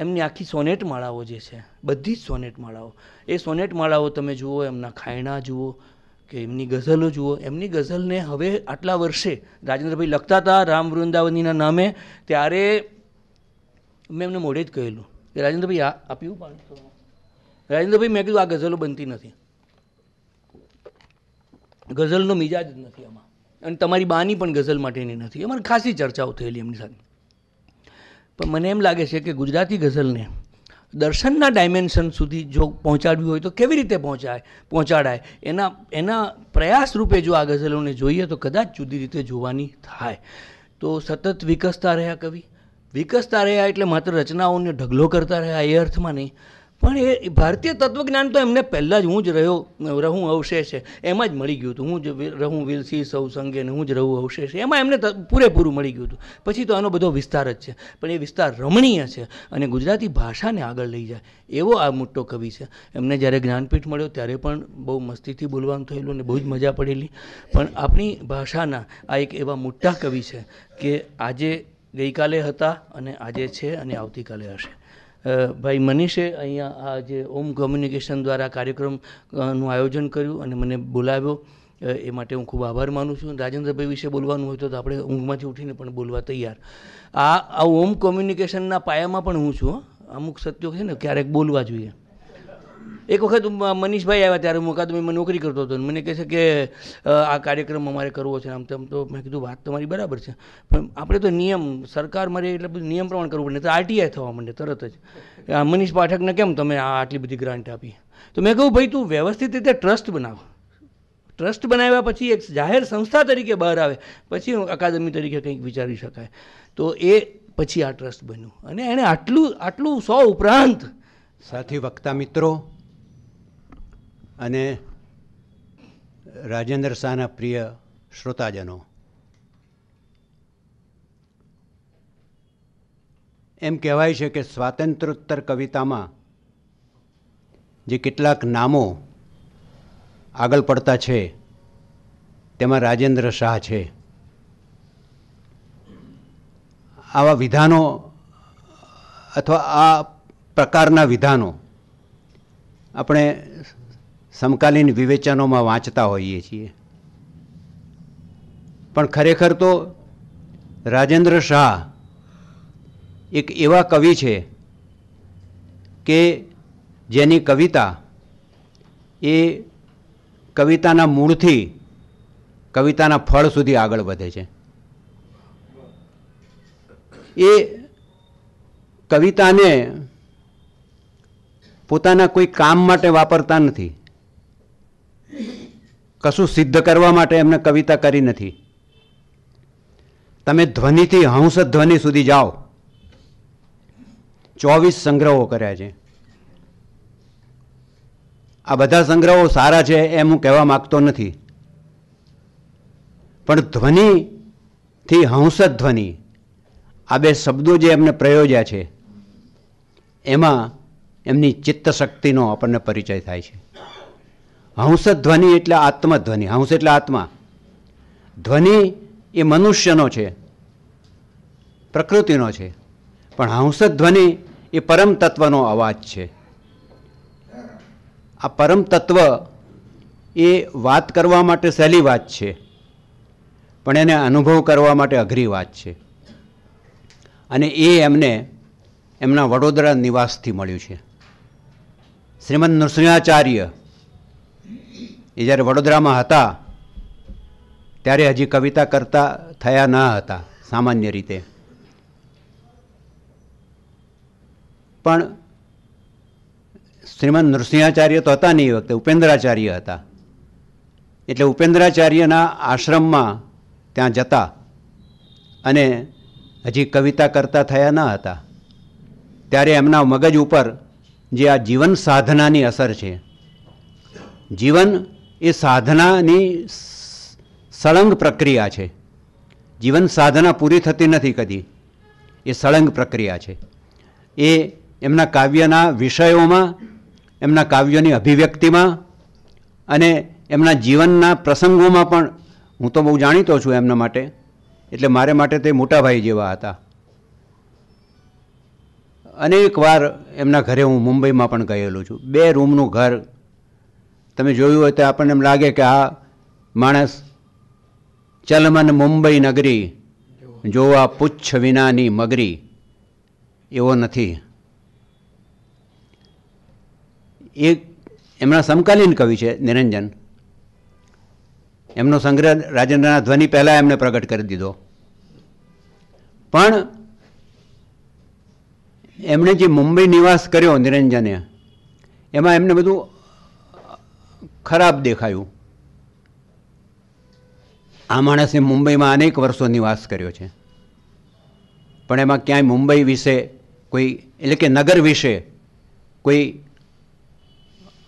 [SPEAKER 1] એમની આખી સોનેટ માળાઓ જે છે બધી જ સોનેટ માળાઓ એ સોનેટ માળાઓ તમે જુઓ એમના ખાયણા જુઓ કે એમની ગઝલો જુઓ એમની ગઝલને હવે આટલા વર્ષે રાજેન્દ્રભાઈ લખતા હતા રામ વૃંદાવનીના નામે ત્યારે મેં એમને મોઢે જ કહેલું કે રાજેન્દ્રભાઈ આ આપ્યું પાંચસો રાજેન્દ્રભાઈ મેં કીધું આ ગઝલો બનતી નથી ગઝલનો મિજાજ જ નથી આમાં અને તમારી બાની પણ ગઝલ માટેની નથી અમારે ખાસી ચર્ચાઓ થયેલી એમની સાથે પણ મને એમ લાગે છે કે ગુજરાતી ગઝલને દર્શનના ડાયમેન્શન સુધી જો પહોંચાડવી હોય તો કેવી રીતે પહોંચાય પહોંચાડાય એના એના પ્રયાસ રૂપે જો આ ગઝલોને જોઈએ તો કદાચ જુદી રીતે જોવાની થાય તો સતત વિકસતા રહ્યા કવિ વિકસતા રહ્યા એટલે માત્ર રચનાઓને ઢગલો કરતા રહ્યા એ અર્થમાં નહીં પણ એ ભારતીય તત્વજ્ઞાન તો એમને પહેલાં જ હું જ રહ્યો રહું અવશેષ છે એમાં જ મળી ગયું હતું હું જ રહું વિલસી સૌ સંગે હું જ રહું અવશેષ એમાં એમને પૂરેપૂરું મળી ગયું હતું પછી તો આનો બધો વિસ્તાર જ છે પણ એ વિસ્તાર રમણીય છે અને ગુજરાતી ભાષાને આગળ લઈ જાય એવો આ મોટો કવિ છે એમને જ્યારે જ્ઞાનપીઠ મળ્યો ત્યારે પણ બહુ મસ્તીથી બોલવાનું થયેલું અને બહુ જ મજા પડેલી પણ આપણી ભાષાના આ એક એવા મોટા કવિ છે કે આજે ગઈકાલે હતા અને આજે છે અને આવતીકાલે હશે ભાઈ મનીષે અહીંયા આ જે ઓમ કોમ્યુનિકેશન દ્વારા કાર્યક્રમનું આયોજન કર્યું અને મને બોલાવ્યો એ માટે હું ખૂબ આભાર માનું છું રાજેન્દ્રભાઈ વિશે બોલવાનું હોય તો આપણે ઊંઘમાંથી ઉઠીને પણ બોલવા તૈયાર આ આ ઓમ કોમ્યુનિકેશનના પાયામાં પણ હું છું અમુક સત્યો છે ને ક્યારેક બોલવા જોઈએ એક વખત મનીષભાઈ આવ્યા ત્યારે મુકાદમે મેં નોકરી કરતો હતો મને કહે છે કે આ કાર્યક્રમ અમારે કરવો છે આમ તેમ તો મેં કીધું વાત તમારી બરાબર છે પણ આપણે તો નિયમ સરકાર મારે એટલે બધું નિયમ પ્રમાણે કરવું પડે તો આરટીઆઈ થવા માંડે તરત જ આ મનીષ પાઠકને કેમ તમે આ આટલી બધી ગ્રાન્ટ આપી તો મેં કહ્યું ભાઈ તું વ્યવસ્થિત રીતે ટ્રસ્ટ બનાવ ટ્રસ્ટ બનાવ્યા પછી એક જાહેર સંસ્થા તરીકે બહાર આવે પછી અકાદમી તરીકે કંઈક વિચારી શકાય તો એ પછી આ ટ્રસ્ટ બન્યું અને એણે આટલું આટલું સો ઉપરાંત સાથી વક્તા મિત્રો
[SPEAKER 2] અને રાજેન્દ્ર શાહના પ્રિય શ્રોતાજનો એમ કહેવાય છે કે સ્વાતંત્ર્યોત્તર કવિતામાં જે કેટલાક નામો આગળ પડતા છે તેમાં રાજેન્દ્ર શાહ છે આવા વિધાનો અથવા આ પ્રકારના વિધાનો આપણે સમકાલીન વિવેચનોમાં વાંચતા હોઈએ છીએ પણ ખરેખર તો રાજેન્દ્ર શાહ એક એવા કવિ છે કે જેની કવિતા એ કવિતાના મૂળથી કવિતાના ફળ સુધી આગળ વધે છે એ કવિતાને પોતાના કોઈ કામ માટે વાપરતા નથી કશું સિદ્ધ કરવા માટે એમને કવિતા કરી નથી તમે ધ્વનિથી હંસ ધ્વનિ સુધી જાઓ ચોવીસ સંગ્રહો કર્યા છે આ બધા સંગ્રહો સારા છે એમ હું કહેવા માગતો નથી પણ ધ્વનિથી હંસ ધ્વનિ આ બે શબ્દો જે એમને પ્રયોજ્યા છે એમાં એમની ચિત્ત શક્તિનો આપણને પરિચય થાય છે હંસ ધ્વનિ એટલે આત્મધ્વનિ હંસ એટલે આત્મા ધ્વનિ એ મનુષ્યનો છે પ્રકૃતિનો છે પણ હંસ ધ્વનિ એ પરમ તત્વનો અવાજ છે આ પરમ તત્વ એ વાત કરવા માટે સહેલી વાત છે પણ એને અનુભવ કરવા માટે અઘરી વાત છે અને એ એમને એમના વડોદરા નિવાસથી મળ્યું છે શ્રીમદ નૃસિંહાચાર્ય એ જ્યારે વડોદરામાં હતા ત્યારે હજી કવિતા કરતા થયા ન હતા સામાન્ય રીતે પણ શ્રીમદ નૃસિંહાચાર્ય તો હતા નહીં એ વખતે ઉપેન્દ્રાચાર્ય હતા એટલે ઉપેન્દ્રાચાર્યના આશ્રમમાં ત્યાં જતા અને હજી કવિતા કરતા થયા ન હતા ત્યારે એમના મગજ ઉપર જે આ જીવન સાધનાની અસર છે જીવન એ સાધનાની સળંગ પ્રક્રિયા છે જીવન સાધના પૂરી થતી નથી કદી એ સળંગ પ્રક્રિયા છે એ એમના કાવ્યના વિષયોમાં એમના કાવ્યોની અભિવ્યક્તિમાં અને એમના જીવનના પ્રસંગોમાં પણ હું તો બહુ જાણીતો છું એમના માટે એટલે મારે માટે તે મોટાભાઈ જેવા હતા અનેકવાર એમના ઘરે હું મુંબઈમાં પણ ગયેલો છું બે રૂમનું ઘર તમે જોયું હોય તો આપણને એમ લાગે કે આ માણસ ચલમન મુંબઈ નગરી જોવા પુચ્છ વિનાની મગરી એવો નથી એ એમના સમકાલીન કવિ છે નિરંજન એમનો સંગ્રહ રાજેન્દ્રનાથ ધ્વનિ પહેલાં એમને પ્રગટ કરી દીધો પણ એમણે જે મુંબઈ નિવાસ કર્યો નિરંજને એમાં એમને બધું ખરાબ દેખાયું આ માણસે મુંબઈમાં અનેક વર્ષો નિવાસ કર્યો છે પણ એમાં ક્યાંય મુંબઈ વિશે કોઈ એટલે કે નગર વિશે કોઈ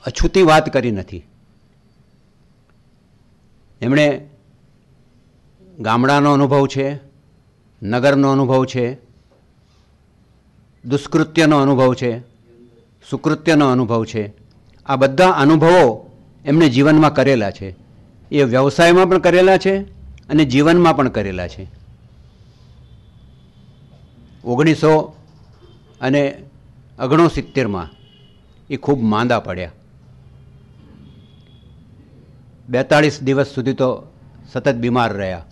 [SPEAKER 2] અછૂતી વાત કરી નથી એમણે ગામડાનો અનુભવ છે નગરનો અનુભવ છે દુષ્કૃત્યનો અનુભવ છે સુકૃત્યનો અનુભવ છે આ બધા અનુભવો એમણે જીવનમાં કરેલા છે એ વ્યવસાયમાં પણ કરેલા છે અને જીવનમાં પણ કરેલા છે ઓગણીસો અને ઓગણસિત્તેરમાં એ ખૂબ માંદા પડ્યા બેતાળીસ દિવસ સુધી તો સતત બીમાર રહ્યા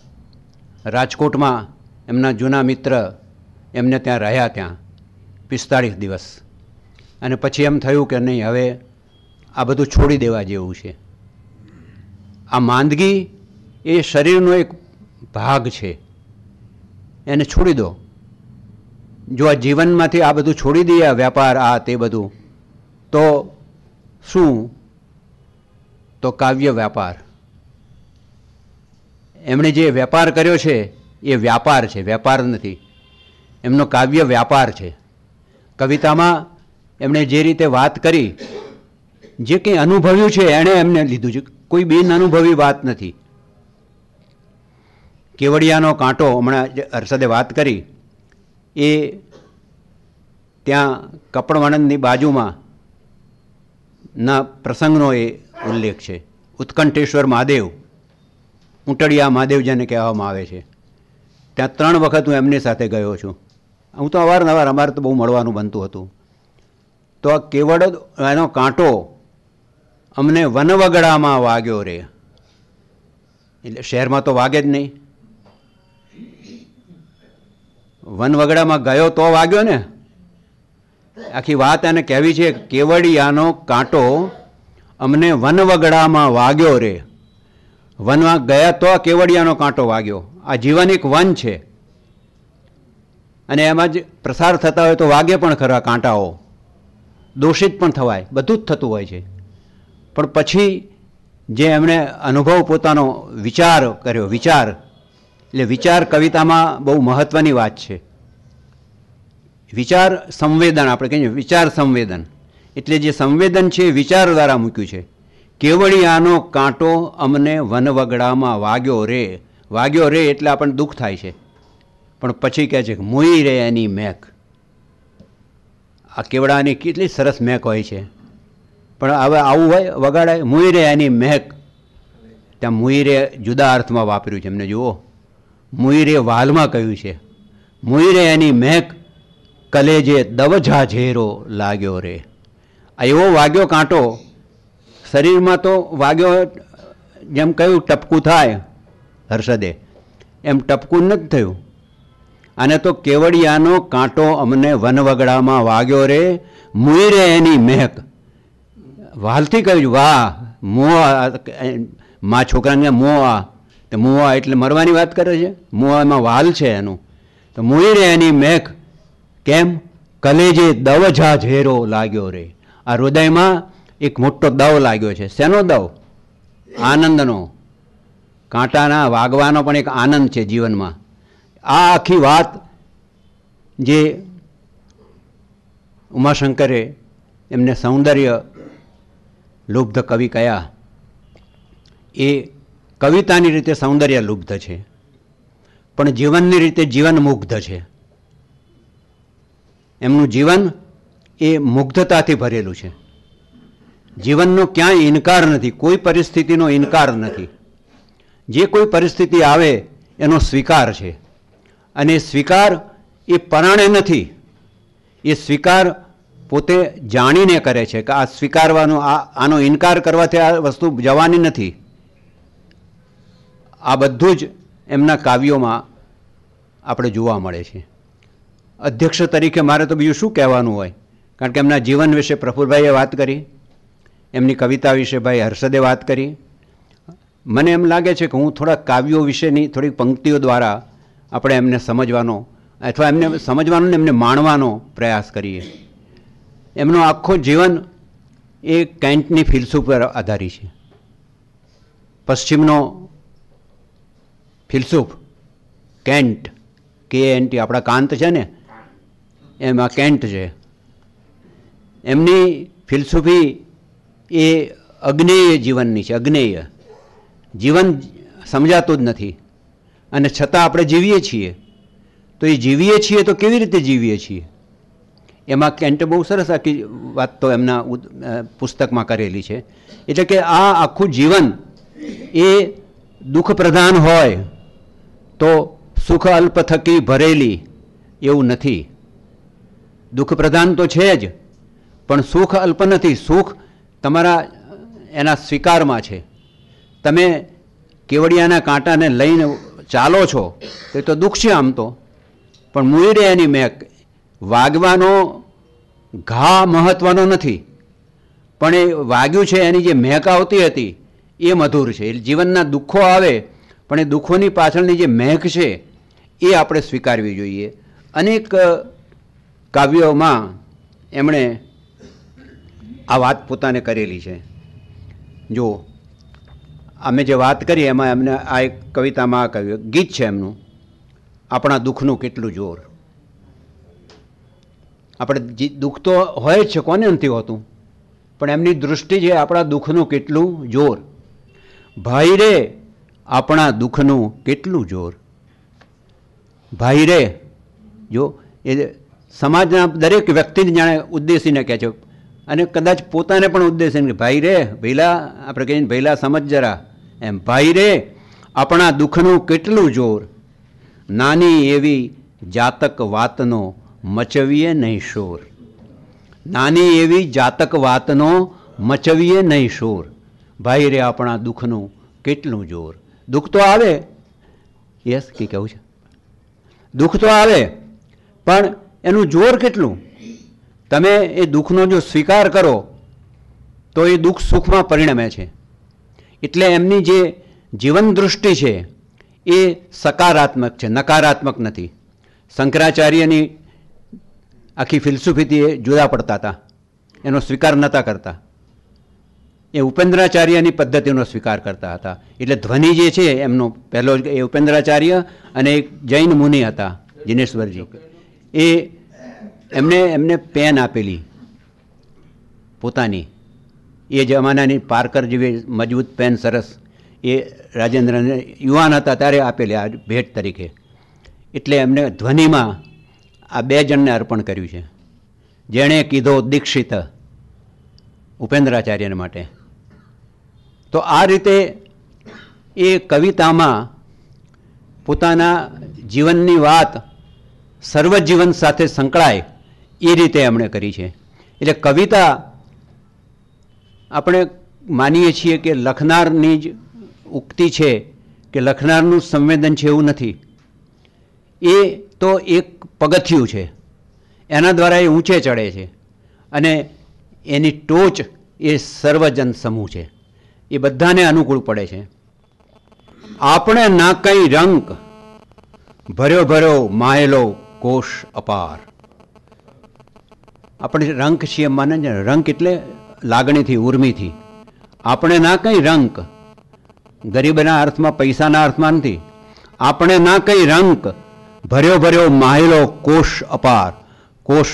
[SPEAKER 2] રાજકોટમાં એમના જૂના મિત્ર એમને ત્યાં રહ્યા ત્યાં પિસ્તાળીસ દિવસ અને પછી એમ થયું કે નહીં હવે આ બધું છોડી દેવા જેવું છે આ માંદગી એ શરીરનો એક ભાગ છે એને છોડી દો જો આ જીવનમાંથી આ બધું છોડી દઈએ વ્યાપાર આ તે બધું તો શું તો કાવ્ય વ્યાપાર એમણે જે વેપાર કર્યો છે એ વ્યાપાર છે વેપાર નથી એમનો કાવ્ય વ્યાપાર છે કવિતામાં એમણે જે રીતે વાત કરી જે કંઈ અનુભવ્યું છે એણે એમને લીધું છે કોઈ બિન અનુભવી વાત નથી કેવડિયાનો કાંટો હમણાં હર્ષદે વાત કરી એ ત્યાં કપડવાણંદની બાજુમાં ના પ્રસંગનો એ ઉલ્લેખ છે ઉત્કંઠેશ્વર મહાદેવ ઉંટડિયા મહાદેવ જેને કહેવામાં આવે છે ત્યાં ત્રણ વખત હું એમની સાથે ગયો છું હું તો અવારનવાર અમારે તો બહુ મળવાનું બનતું હતું તો આ કેવડ એનો કાંટો અમને વનવગડામાં વાગ્યો રે એટલે શહેરમાં તો વાગે જ નહીં વનવગડામાં ગયો તો વાગ્યો ને આખી વાત એને કહેવી છે કેવડિયાનો કાંટો અમને વનવગડામાં વાગ્યો રે વનમાં ગયા તો કેવડિયાનો કાંટો વાગ્યો આ જીવન એક વન છે અને એમાં જ પ્રસાર થતા હોય તો વાગે પણ ખરા કાંટાઓ દોષિત પણ થવાય બધું જ થતું હોય છે પણ પછી જે એમણે અનુભવ પોતાનો વિચાર કર્યો વિચાર એટલે વિચાર કવિતામાં બહુ મહત્ત્વની વાત છે વિચાર સંવેદન આપણે કહીએ વિચાર સંવેદન એટલે જે સંવેદન છે વિચાર દ્વારા મૂક્યું છે કેવડિયાનો કાંટો અમને વનવગડામાં વાગ્યો રે વાગ્યો રે એટલે આપણને દુઃખ થાય છે પણ પછી કહે છે મોઈ રે એની મેક આ કેવડાની કેટલી સરસ મેક હોય છે પણ હવે આવું હોય વગાડાય મુઈરે એની મહેક ત્યાં મુઈરે જુદા અર્થમાં વાપર્યું છે એમને જુઓ મુઈરે વાલમાં કહ્યું છે મુઈરે એની મહેક કલેજે દવજા ઝેરો લાગ્યો રે આ એવો વાગ્યો કાંટો શરીરમાં તો વાગ્યો જેમ કહ્યું ટપકું થાય હર્ષદે એમ ટપકું નથી થયું અને તો કેવડિયાનો કાંટો અમને વનવગડામાં વાગ્યો રે મુઈરે એની મહેક વાલથી કહ્યું વાહ મોઆ મા છોકરાને મોઆ તો મોઆ એટલે મરવાની વાત કરે છે મોઆમાં વાલ છે એનું તો મોઈ રે એની મેઘ કેમ કલેજે દવજા ઝેરો લાગ્યો રે આ હૃદયમાં એક મોટો દવ લાગ્યો છે શેનો દવ આનંદનો કાંટાના વાગવાનો પણ એક આનંદ છે જીવનમાં આ આખી વાત જે ઉમાશંકરે એમને સૌંદર્ય લુબ્ધ કવિ કયા એ કવિતાની રીતે સૌંદર્ય લુબ્ધ છે પણ જીવનની રીતે જીવન મુગ્ધ છે એમનું જીવન એ મુગ્ધતાથી ભરેલું છે જીવનનો ક્યાંય ઇનકાર નથી કોઈ પરિસ્થિતિનો ઇનકાર નથી જે કોઈ પરિસ્થિતિ આવે એનો સ્વીકાર છે અને સ્વીકાર એ પરાણે નથી એ સ્વીકાર પોતે જાણીને કરે છે કે આ સ્વીકારવાનો આ આનો ઇનકાર કરવાથી આ વસ્તુ જવાની નથી આ બધું જ એમના કાવ્યોમાં આપણે જોવા મળે છે અધ્યક્ષ તરીકે મારે તો બીજું શું કહેવાનું હોય કારણ કે એમના જીવન વિશે પ્રફુલભાઈએ વાત કરી એમની કવિતા વિશે ભાઈ હર્ષદે વાત કરી મને એમ લાગે છે કે હું થોડા કાવ્યો વિશેની થોડીક પંક્તિઓ દ્વારા આપણે એમને સમજવાનો અથવા એમને સમજવાનો ને એમને માણવાનો પ્રયાસ કરીએ એમનું આખું જીવન એ કેન્ટની ફિલસૂફ પર આધારી છે પશ્ચિમનો ફિલસૂફ કેન્ટ કે એન ટી આપણા કાંત છે ને એમાં કેન્ટ છે એમની ફિલસૂફી એ અગ્નેય જીવનની છે અગ્નેય જીવન સમજાતું જ નથી અને છતાં આપણે જીવીએ છીએ તો એ જીવીએ છીએ તો કેવી રીતે જીવીએ છીએ એમાં કેન્ટ બહુ સરસ આખી વાત તો એમના પુસ્તકમાં કરેલી છે એટલે કે આ આખું જીવન એ દુઃખ પ્રધાન હોય તો સુખ અલ્પ થકી ભરેલી એવું નથી દુઃખ પ્રધાન તો છે જ પણ સુખ અલ્પ નથી સુખ તમારા એના સ્વીકારમાં છે તમે કેવડિયાના કાંટાને લઈને ચાલો છો તો તો દુઃખ છે આમ તો પણ મૂડી એની મેક વાગવાનો ઘા મહત્ત્વનો નથી પણ એ વાગ્યું છે એની જે મહેક આવતી હતી એ મધુર છે એ જીવનના દુઃખો આવે પણ એ દુઃખોની પાછળની જે મહેક છે એ આપણે સ્વીકારવી જોઈએ અનેક કાવ્યોમાં એમણે આ વાત પોતાને કરેલી છે જો અમે જે વાત કરી એમાં એમને આ એક કવિતામાં આ કહ્યું ગીત છે એમનું આપણા દુઃખનું કેટલું જોર આપણે દુઃખ તો હોય જ છે કોને નથી હોતું પણ એમની દૃષ્ટિ છે આપણા દુઃખનું કેટલું જોર ભાઈ રે આપણા દુઃખનું કેટલું જોર ભાઈ રે જો એ સમાજના દરેક વ્યક્તિને જાણે ઉદ્દેશીને કહે છે અને કદાચ પોતાને પણ ઉદ્દેશીને ભાઈ રે ભૈલા આપણે કહીએ ભૈલા સમજ જરા એમ ભાઈ રે આપણા દુઃખનું કેટલું જોર નાની એવી જાતક વાતનો મચવીએ નહીં શોર નાની એવી જાતક વાતનો મચવીએ નહીં શોર ભાઈ રે આપણા દુઃખનું કેટલું જોર દુઃખ તો આવે યસ કે કહેવું છે દુઃખ તો આવે પણ એનું જોર કેટલું તમે એ દુઃખનો જો સ્વીકાર કરો તો એ દુઃખ સુખમાં પરિણમે છે એટલે એમની જે જીવન દૃષ્ટિ છે એ સકારાત્મક છે નકારાત્મક નથી શંકરાચાર્યની આખી ફિલસુફીથી એ જુદા પડતા હતા એનો સ્વીકાર નહોતા કરતા એ ઉપેન્દ્રાચાર્યની પદ્ધતિનો સ્વીકાર કરતા હતા એટલે ધ્વનિ જે છે એમનો પહેલો એ ઉપેન્દ્રાચાર્ય અને એક જૈન મુનિ હતા જિનેશ્વરજી એ એમને એમને પેન આપેલી પોતાની એ જમાનાની પારકર જેવી મજબૂત પેન સરસ એ રાજેન્દ્રને યુવાન હતા ત્યારે આપેલી આ ભેટ તરીકે એટલે એમને ધ્વનિમાં આ બે જણને અર્પણ કર્યું છે જેણે કીધો દીક્ષિત ઉપેન્દ્રાચાર્યને માટે તો આ રીતે એ કવિતામાં પોતાના જીવનની વાત સર્વજીવન સાથે સંકળાય એ રીતે એમણે કરી છે એટલે કવિતા આપણે માનીએ છીએ કે લખનારની જ ઉક્તિ છે કે લખનારનું સંવેદન છે એવું નથી એ તો એક પગથિયું છે એના દ્વારા એ ઊંચે ચડે છે અને એની ટોચ એ સર્વજન સમૂહ છે એ બધાને અનુકૂળ પડે છે આપણે ના કંઈ રંગ ભર્યો ભર્યો માયેલો કોષ અપાર આપણે રંગ છીએ માને રંગ એટલે લાગણીથી ઉર્મીથી આપણે ના કંઈ રંગ ગરીબના અર્થમાં પૈસાના અર્થમાં નથી આપણે ના કંઈ રંગ ભર્યો ભર્યો માહિલો કોષ અપાર કોષ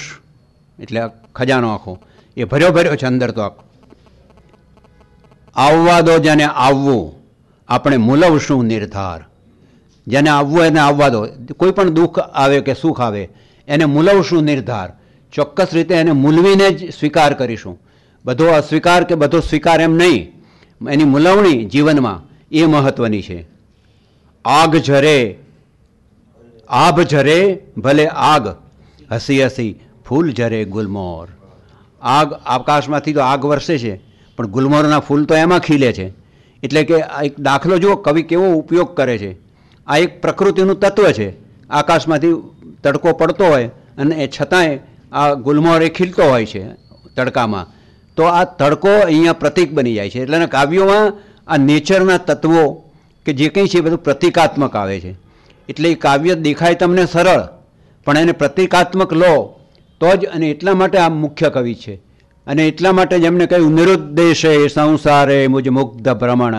[SPEAKER 2] એટલે ખજાનો આખો એ ભર્યો ભર્યો છે અંદર તો આખો આવવા દો જેને આવવું આપણે મૂલવશું નિર્ધાર જેને આવવું એને આવવા દો કોઈ પણ દુઃખ આવે કે સુખ આવે એને મૂલવશું નિર્ધાર ચોક્કસ રીતે એને મૂલવીને જ સ્વીકાર કરીશું બધો અસ્વીકાર કે બધો સ્વીકાર એમ નહીં એની મૂલવણી જીવનમાં એ મહત્વની છે આગ ઝરે આભ ઝરે ભલે આગ હસી હસી ફૂલ ઝરે ગુલમોર આગ આકાશમાંથી તો આગ વરસે છે પણ ગુલમોરના ફૂલ તો એમાં ખીલે છે એટલે કે એક દાખલો જુઓ કવિ કેવો ઉપયોગ કરે છે આ એક પ્રકૃતિનું તત્વ છે આકાશમાંથી તડકો પડતો હોય અને એ છતાંય આ ગુલમોર એ ખીલતો હોય છે તડકામાં તો આ તડકો અહીંયા પ્રતિક બની જાય છે એટલે કાવ્યોમાં આ નેચરના તત્વો કે જે કંઈ છે એ બધું પ્રતિકાત્મક આવે છે એટલે એ કાવ્ય દેખાય તમને સરળ પણ એને પ્રતિકાત્મક લો તો જ અને એટલા માટે આ મુખ્ય કવિ છે અને એટલા માટે જ કહ્યું નિરુદ્દેશે સંસારે મુજ મુગ્ધ ભ્રમણ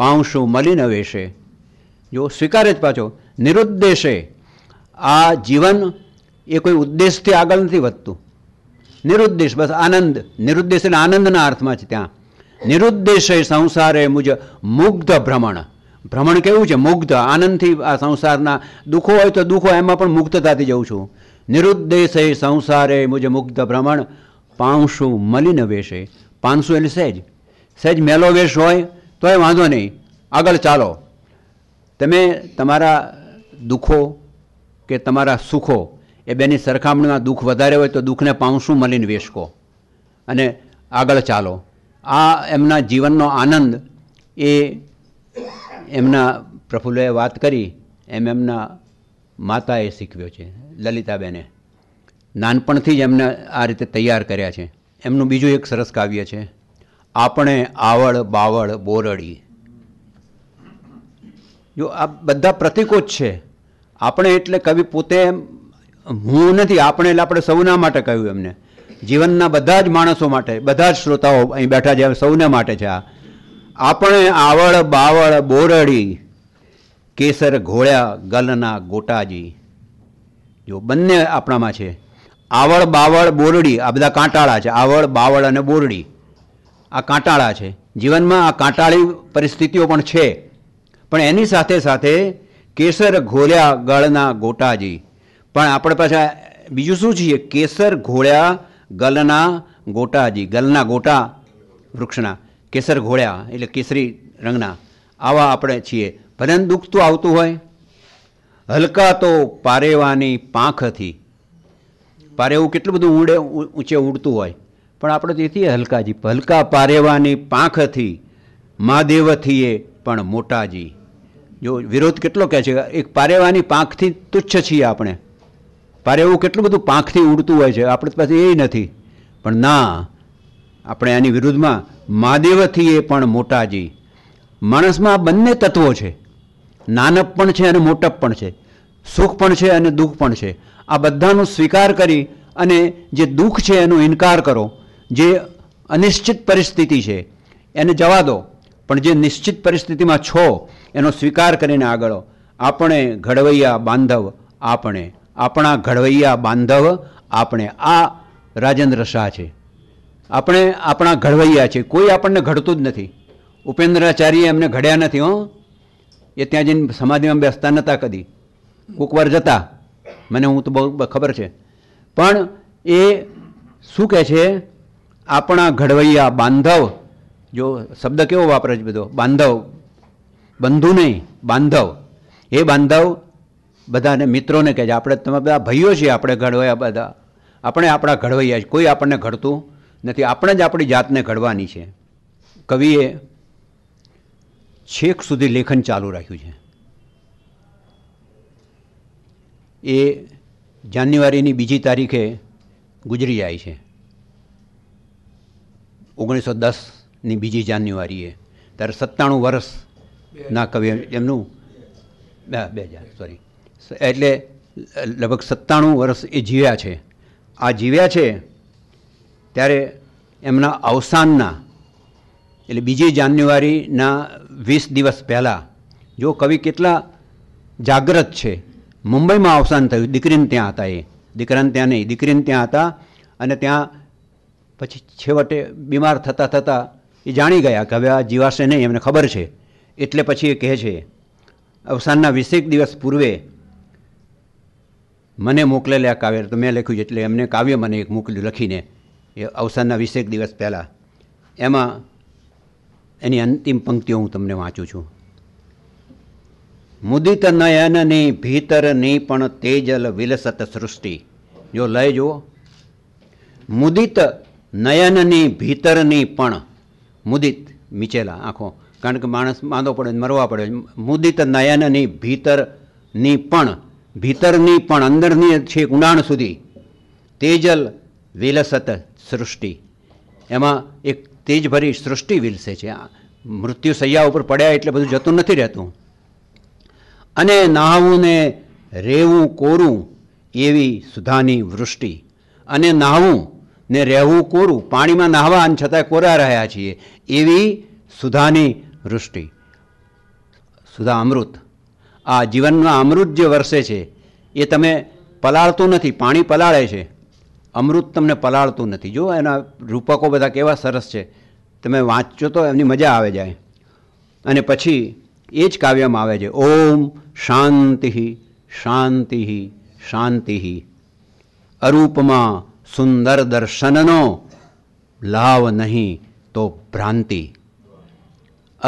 [SPEAKER 2] પાંશું મલિન વેશે જો સ્વીકારે જ પાછો નિરુદ્દેશે આ જીવન એ કોઈ ઉદ્દેશથી આગળ નથી વધતું નિરુદ્દેશ બસ આનંદ નિરુદ્દેશ એટલે આનંદના અર્થમાં છે ત્યાં નિરુદ્દેશે સંસારે મુજ મુગ્ધ ભ્રમણ ભ્રમણ કેવું છે મુગ્ધ આનંદથી આ સંસારના દુઃખો હોય તો દુઃખો એમાં પણ મુક્તતાથી જઉં છું નિરુદ્દેશ સંસારે મુજે મુગ્ધ ભ્રમણ પાંશું મલિન વેશે પાંચસો એટલે સહેજ સહેજ મેલો વેશ હોય તો એ વાંધો નહીં આગળ ચાલો તમે તમારા દુઃખો કે તમારા સુખો એ બેની સરખામણીમાં દુઃખ વધારે હોય તો દુઃખને પાંશું મલિન વેશ કહો અને આગળ ચાલો આ એમના જીવનનો આનંદ એ એમના પ્રફુલ્લએ વાત કરી એમ એમના માતાએ શીખવ્યો છે લલિતાબેને નાનપણથી જ એમને આ રીતે તૈયાર કર્યા છે એમનું બીજું એક સરસ કાવ્ય છે આપણે આવડ બાવળ બોરડી જો આ બધા પ્રતિકો જ છે આપણે એટલે કવિ પોતે હું નથી આપણે એટલે આપણે સૌના માટે કહ્યું એમને જીવનના બધા જ માણસો માટે બધા જ શ્રોતાઓ અહીં બેઠા છે સૌના માટે છે આ આપણે આવળ બાવળ બોરડી કેસર ઘોળ્યા ગલના ગોટાજી જો બંને આપણામાં છે આવળ બાવળ બોરડી આ બધા કાંટાળા છે આવળ બાવળ અને બોરડી આ કાંટાળા છે જીવનમાં આ કાંટાળી પરિસ્થિતિઓ પણ છે પણ એની સાથે સાથે કેસર ઘોળ્યા ગળના ગોટાજી પણ આપણે પાછા બીજું શું છીએ કેસર ઘોળ્યા ગલના ગોટાજી ગલના ગોટા વૃક્ષના કેસર ઘોળ્યા એટલે કેસરી રંગના આવા આપણે છીએ ભલે દુઃખ તો આવતું હોય હલકા તો પારેવાની પાંખથી પારેવું કેટલું બધું ઉડે ઊંચે ઉડતું હોય પણ આપણે તેથી હલકાજી હલકા પારેવાની પાંખથી મહાદેવથી એ પણ મોટાજી જો વિરોધ કેટલો કહે છે એક પારેવાની પાંખથી તુચ્છ છીએ આપણે પારેવું કેટલું બધું પાંખથી ઉડતું હોય છે આપણી પાસે એ નથી પણ ના આપણે આની વિરુદ્ધમાં મહાદેવથી એ પણ મોટાજી માણસમાં બંને તત્વો છે નાનપ પણ છે અને મોટપ પણ છે સુખ પણ છે અને દુઃખ પણ છે આ બધાનો સ્વીકાર કરી અને જે દુઃખ છે એનો ઇનકાર કરો જે અનિશ્ચિત પરિસ્થિતિ છે એને જવા દો પણ જે નિશ્ચિત પરિસ્થિતિમાં છો એનો સ્વીકાર કરીને આગળ આપણે ઘડવૈયા બાંધવ આપણે આપણા ઘડવૈયા બાંધવ આપણે આ રાજેન્દ્ર શાહ છે આપણે આપણા ઘડવૈયા છે કોઈ આપણને ઘડતું જ નથી ઉપેન્દ્રાચાર્ય એમને ઘડ્યા નથી હો એ ત્યાં જઈને સમાધિમાં બેસતા નહોતા કદી વાર જતા મને હું તો બહુ ખબર છે પણ એ શું કહે છે આપણા ઘડવૈયા બાંધવ જો શબ્દ કેવો વાપરે છે બધો બાંધવ બંધુ નહીં બાંધવ એ બાંધવ બધાને મિત્રોને કહે છે આપણે તમે બધા ભાઈઓ છીએ આપણે ઘડવૈયા બધા આપણે આપણા ઘડવૈયા કોઈ આપણને ઘડતું નથી આપણે જ આપણી જાતને ઘડવાની છે કવિએ છેક સુધી લેખન ચાલુ રાખ્યું છે એ જાન્યુઆરીની બીજી તારીખે ગુજરી જાય છે ઓગણીસો દસની બીજી જાન્યુઆરીએ ત્યારે સત્તાણું વર્ષના કવિ એમનું બે હજાર સોરી એટલે લગભગ સત્તાણું વર્ષ એ જીવ્યા છે આ જીવ્યા છે ત્યારે એમના અવસાનના એટલે બીજી જાન્યુઆરીના વીસ દિવસ પહેલાં જો કવિ કેટલા જાગ્રત છે મુંબઈમાં અવસાન થયું દીકરીને ત્યાં હતા એ દીકરાને ત્યાં નહીં દીકરીને ત્યાં હતા અને ત્યાં પછી છેવટે બીમાર થતાં થતાં એ જાણી ગયા કે હવે આ જીવાશે નહીં એમને ખબર છે એટલે પછી એ કહે છે અવસાનના વીસેક દિવસ પૂર્વે મને મોકલેલા કાવ્ય તો મેં લખ્યું છે એટલે એમને કાવ્ય મને એક મોકલ્યું લખીને એ અવસાનના વીસેક દિવસ પહેલાં એમાં એની અંતિમ પંક્તિઓ હું તમને વાંચું છું મુદિત નયનની ભીતરની પણ તેજલ વિલસત સૃષ્ટિ જો લય જુઓ મુદિત નયનની ભીતરની પણ મુદિત મીચેલા આંખો કારણ કે માણસ માંદો પડે મરવા પડે મુદિત નયનની ભીતરની પણ ભીતરની પણ અંદરની છેક ઊંડાણ સુધી તેજલ વિલસત સૃષ્ટિ એમાં એક તેજભરી સૃષ્ટિ વિલસે છે મૃત્યુ સૈયા ઉપર પડ્યા એટલે બધું જતું નથી રહેતું અને નાહવું ને રહેવું કોરું એવી સુધાની વૃષ્ટિ અને નાહવું ને રહેવું કોરું પાણીમાં નાહવા અને છતાં કોરા રહ્યા છીએ એવી સુધાની વૃષ્ટિ સુધા અમૃત આ જીવનમાં અમૃત જે વરસે છે એ તમે પલાળતું નથી પાણી પલાળે છે અમૃત તમને પલાળતું નથી જો એના રૂપકો બધા કેવા સરસ છે તમે વાંચો તો એમની મજા આવે જાય અને પછી એ જ કાવ્યમાં આવે છે ઓમ શાંતિ શાંતિ શાંતિ અરૂપમાં સુંદર દર્શનનો લાવ નહીં તો ભ્રાંતિ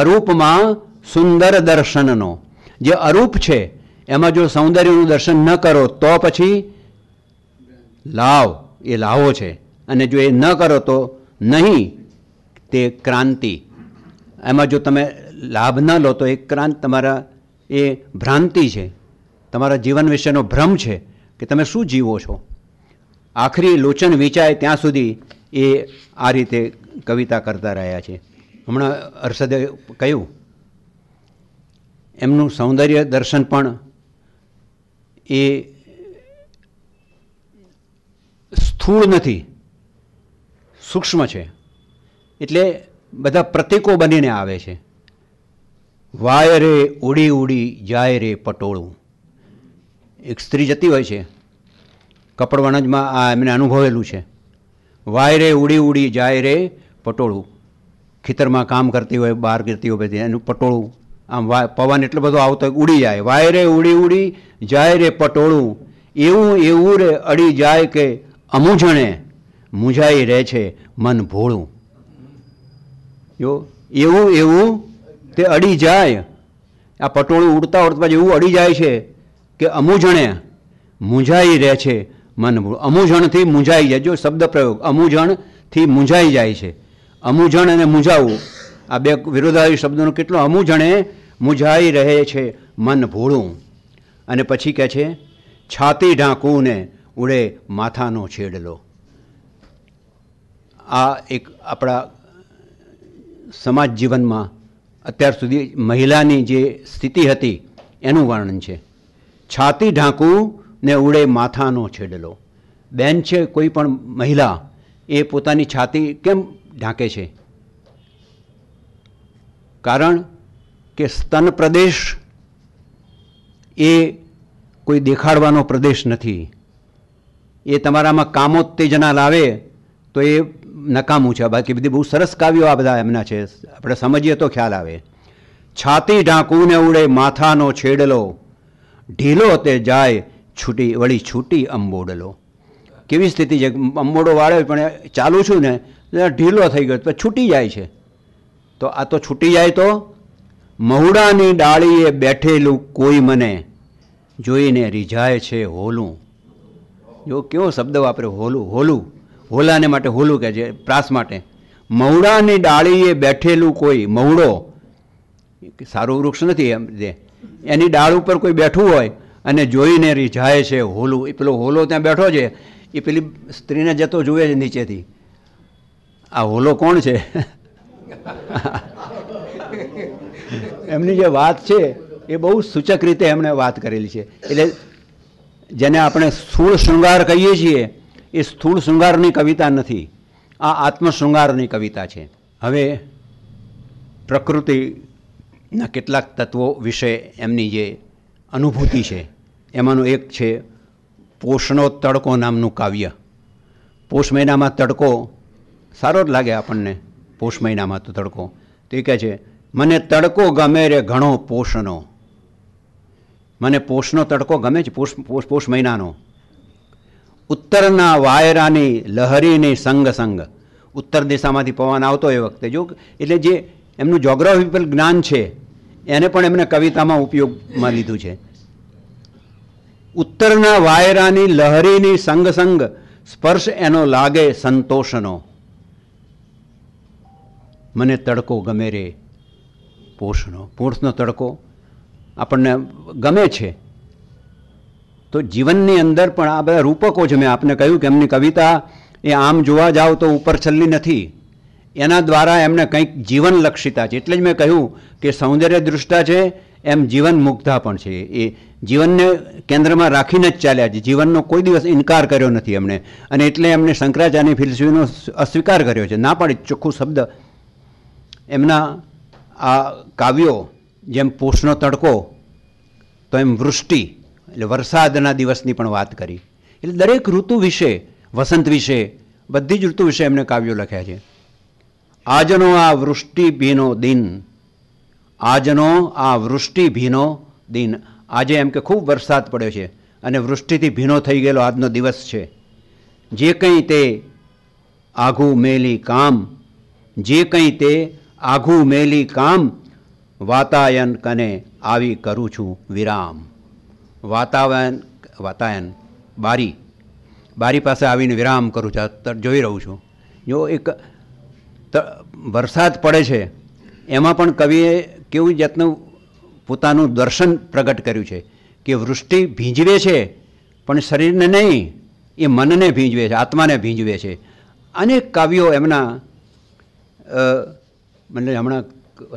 [SPEAKER 2] અરૂપમાં સુંદર દર્શનનો જે અરૂપ છે એમાં જો સૌંદર્યનું દર્શન ન કરો તો પછી લાવ એ લાવો છે અને જો એ ન કરો તો નહીં તે ક્રાંતિ એમાં જો તમે લાભ ન લો તો એ ક્રાંત તમારા એ ભ્રાંતિ છે તમારા જીવન વિશેનો ભ્રમ છે કે તમે શું જીવો છો આખરી લોચન વિચાય ત્યાં સુધી એ આ રીતે કવિતા કરતા રહ્યા છે હમણાં હર્ષદે કહ્યું એમનું સૌંદર્ય દર્શન પણ એ સ્થૂળ નથી સૂક્ષ્મ છે એટલે બધા પ્રતીકો બનીને આવે છે વાય રે ઉડી ઉડી જાય રે પટોળું એક સ્ત્રી જતી હોય છે કપડવણજમાં આ એમને અનુભવેલું છે વાય રે ઉડી ઉડી જાય રે પટોળું ખેતરમાં કામ કરતી હોય બહાર કરતી હોય બધી એનું પટોળું આમ વા પવન એટલો બધો આવતો ઉડી જાય વાય રે ઉડી ઉડી જાય રે પટોળું એવું એવું રે અડી જાય કે અમુજણે મૂંઝાઈ રહે છે મન ભોળું જો એવું એવું તે અડી જાય આ પટોળું ઉડતા ઉડતા એવું અડી જાય છે કે અમુજણે મૂંઝાઈ રહે છે મન ભોળું અમુજણથી મૂંઝાઈ જાય જો શબ્દ પ્રયોગ અમુજણથી મૂંઝાઈ જાય છે અમુજણ અને મૂંઝાવું આ બે વિરોધાવી શબ્દોનો કેટલો અમૂંઝણે મૂંઝાઈ રહે છે મન ભોળું અને પછી કહે છે છાતી ઢાંકું ને ઉડે માથાનો છેડલો આ એક આપણા સમાજ જીવનમાં અત્યાર સુધી મહિલાની જે સ્થિતિ હતી એનું વર્ણન છે છાતી ઢાંકું ને ઉડે માથાનો છેડલો બેન છે કોઈ પણ મહિલા એ પોતાની છાતી કેમ ઢાંકે છે કારણ કે સ્તન પ્રદેશ એ કોઈ દેખાડવાનો પ્રદેશ નથી એ તમારામાં કામોત્તેજના લાવે તો એ નકામું છે બાકી બધી બહુ સરસ કાવ્યો આ બધા એમના છે આપણે સમજીએ તો ખ્યાલ આવે છાતી ઢાંકુને ઉડે માથાનો છેડલો ઢીલો તે જાય છૂટી વળી છૂટી અંબોડલો કેવી સ્થિતિ છે અંબોડો વાળ્યો પણ ચાલું છું ને ઢીલો થઈ ગયો તો છૂટી જાય છે તો આ તો છૂટી જાય તો મહુડાની ડાળીએ બેઠેલું કોઈ મને જોઈને રીઝાય છે હોલું જો કેવો શબ્દ વાપરે હોલું હોલું હોલાને માટે હોલું કહે છે પ્રાસ માટે મવડાની ડાળીએ બેઠેલું કોઈ મવડો સારું વૃક્ષ નથી એમ જે એની ડાળ ઉપર કોઈ બેઠું હોય અને જોઈને રીઝાય છે હોલું એ પેલો હોલો ત્યાં બેઠો છે એ પેલી સ્ત્રીને જતો જુએ છે નીચેથી આ હોલો કોણ છે એમની જે વાત છે એ બહુ સૂચક રીતે એમણે વાત કરેલી છે એટલે જેને આપણે સ્થૂળ શૃંગાર કહીએ છીએ એ સ્થૂળ શૃંગારની કવિતા નથી આ આત્મશૃંગારની કવિતા છે હવે પ્રકૃતિના કેટલાક તત્વો વિશે એમની જે અનુભૂતિ છે એમાંનું એક છે પોષનો તડકો નામનું કાવ્ય પોષ મહિનામાં તડકો સારો જ લાગે આપણને પોષ મહિનામાં તો તડકો તો એ કહે છે મને તડકો ગમે રે ઘણો પોષનો મને પોષનો તડકો ગમે છે પોષ પોષ પોષ મહિનાનો ઉત્તરના વાયરાની લહરીની સંગ સંગ ઉત્તર દિશામાંથી પવન આવતો એ વખતે જો એટલે જે એમનું જોગ્રાફિકલ જ્ઞાન છે એને પણ એમને કવિતામાં ઉપયોગમાં લીધું છે ઉત્તરના વાયરાની લહરીની સંગ સંગ સ્પર્શ એનો લાગે સંતોષનો મને તડકો ગમે રે પોષનો પોષનો તડકો આપણને ગમે છે તો જીવનની અંદર પણ આ બધા રૂપકો છે મેં આપને કહ્યું કે એમની કવિતા એ આમ જોવા જાઓ તો ઉપર છલ્લી નથી એના દ્વારા એમને કંઈક જીવનલક્ષિતા છે એટલે જ મેં કહ્યું કે સૌંદર્ય દૃષ્ટા છે એમ જીવન મુગ્ધા પણ છે એ જીવનને કેન્દ્રમાં રાખીને જ ચાલ્યા છે જીવનનો કોઈ દિવસ ઇનકાર કર્યો નથી એમણે અને એટલે એમણે શંકરાચાર્યની ફિલસફીનો અસ્વીકાર કર્યો છે ના પણ ચોખ્ખું શબ્દ એમના આ કાવ્યો જેમ પૂસનો તડકો તો એમ વૃષ્ટિ એટલે વરસાદના દિવસની પણ વાત કરી એટલે દરેક ઋતુ વિશે વસંત વિશે બધી જ ઋતુ વિશે એમને કાવ્યો લખ્યા છે આજનો આ વૃષ્ટિ ભીનો દિન આજનો આ વૃષ્ટિ ભીનો દિન આજે એમ કે ખૂબ વરસાદ પડ્યો છે અને વૃષ્ટિથી ભીનો થઈ ગયેલો આજનો દિવસ છે જે કંઈ તે આઘું મેલી કામ જે કંઈ તે આઘું મેલી કામ વાતાયન કને આવી કરું છું વિરામ વાતાવરણ વાતાયન બારી બારી પાસે આવીને વિરામ કરું છું જોઈ રહું છું જો એક વરસાદ પડે છે એમાં પણ કવિએ કેવું જાતનું પોતાનું દર્શન પ્રગટ કર્યું છે કે વૃષ્ટિ ભીંજવે છે પણ શરીરને નહીં એ મનને ભીંજવે છે આત્માને ભીંજવે છે અનેક કાવ્યો એમના મને હમણાં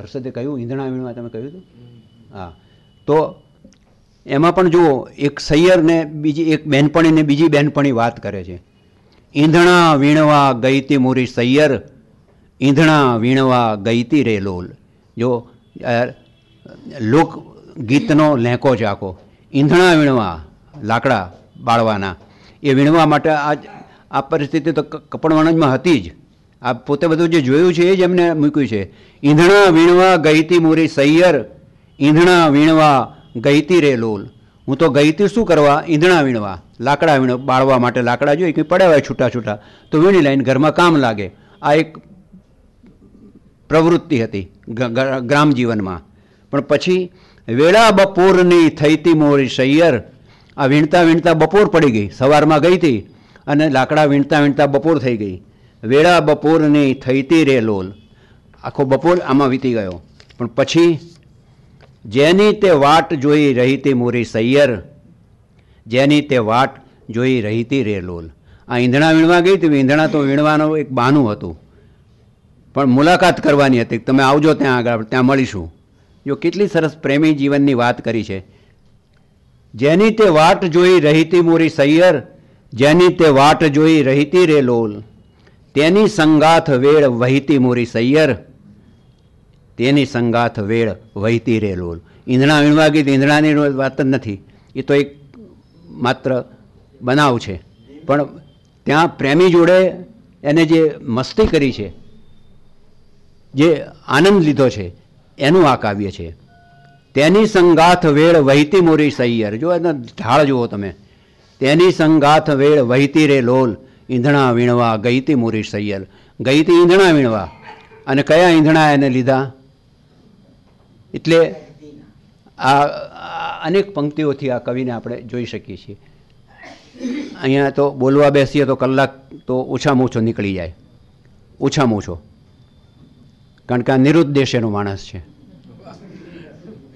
[SPEAKER 2] હર્ષદે કહ્યું ઈંધણા વીણવા તમે કહ્યું હતું હા તો એમાં પણ જુઓ એક સૈયરને બીજી એક બહેનપણીને બીજી બહેનપણી વાત કરે છે ઈંધણા વીણવા ગઈતી મોરી સૈયર ઈંધણા વીણવા ગઈતી રે લોલ જો લોક ગીતનો લહેકો છે આખો ઈંધણા વીણવા લાકડા બાળવાના એ વીણવા માટે આ આ પરિસ્થિતિ તો કપડવણજમાં હતી જ આ પોતે બધું જે જોયું છે એ જ એમને મૂક્યું છે ઈંધણા વીણવા ગઈતી મોરી સૈયર ઈંધણા વીણવા ગઈતી રે લોલ હું તો ગઈતી શું કરવા ઈંધણા વીણવા લાકડા વીણ બાળવા માટે લાકડા જોઈએ કંઈ પડ્યા હોય છૂટા છૂટા તો વીણી લઈને ઘરમાં કામ લાગે આ એક પ્રવૃત્તિ હતી ગ્રામ જીવનમાં પણ પછી વેળા બપોરની થઈતી મોરી સૈયર આ વીણતા વીણતા બપોર પડી ગઈ સવારમાં ગઈ હતી અને લાકડા વીણતા વીણતા બપોર થઈ ગઈ વેળા બપોરની થઈતી રે લોલ આખો બપોર આમાં વીતી ગયો પણ પછી જેની તે વાટ જોઈ રહીતી મોરી સૈયર જેની તે વાટ જોઈ રહીતી રે લોલ આ ઈંધણા વીણવા ગઈ હતી ઈંધણા તો વીણવાનું એક બહાનું હતું પણ મુલાકાત કરવાની હતી તમે આવજો ત્યાં આગળ ત્યાં મળીશું જો કેટલી સરસ પ્રેમી જીવનની વાત કરી છે જેની તે વાટ જોઈ રહીતી મોરી સૈયર જેની તે વાટ જોઈ રહીતી રે લોલ તેની સંગાથ વેળ વહીતી મોરી સૈયર તેની સંગાથ વેળ વહીતી રે લોલ ઈંધણા વીણવા ગીત ઈંધણાની વાત જ નથી એ તો એક માત્ર બનાવ છે પણ ત્યાં પ્રેમી જોડે એને જે મસ્તી કરી છે જે આનંદ લીધો છે એનું આ કાવ્ય છે તેની સંગાથ વેળ વહીતી મોરી સૈયર જો એનો ઢાળ જુઓ તમે તેની સંગાથ વેળ વહીતી રે લોલ ઈંધણા વીણવા ગઈ તે મોરેશ સૈયર ગઈ તે ઈંધણા વીણવા અને કયા ઈંધણા એને લીધા એટલે આ અનેક પંક્તિઓથી આ કવિને આપણે જોઈ શકીએ છીએ અહીંયા તો બોલવા બેસીએ તો કલાક તો ઓછામાં ઓછો નીકળી જાય ઓછામાં ઓછો કારણ કે આ નિરુદ્દેશ એનો માણસ છે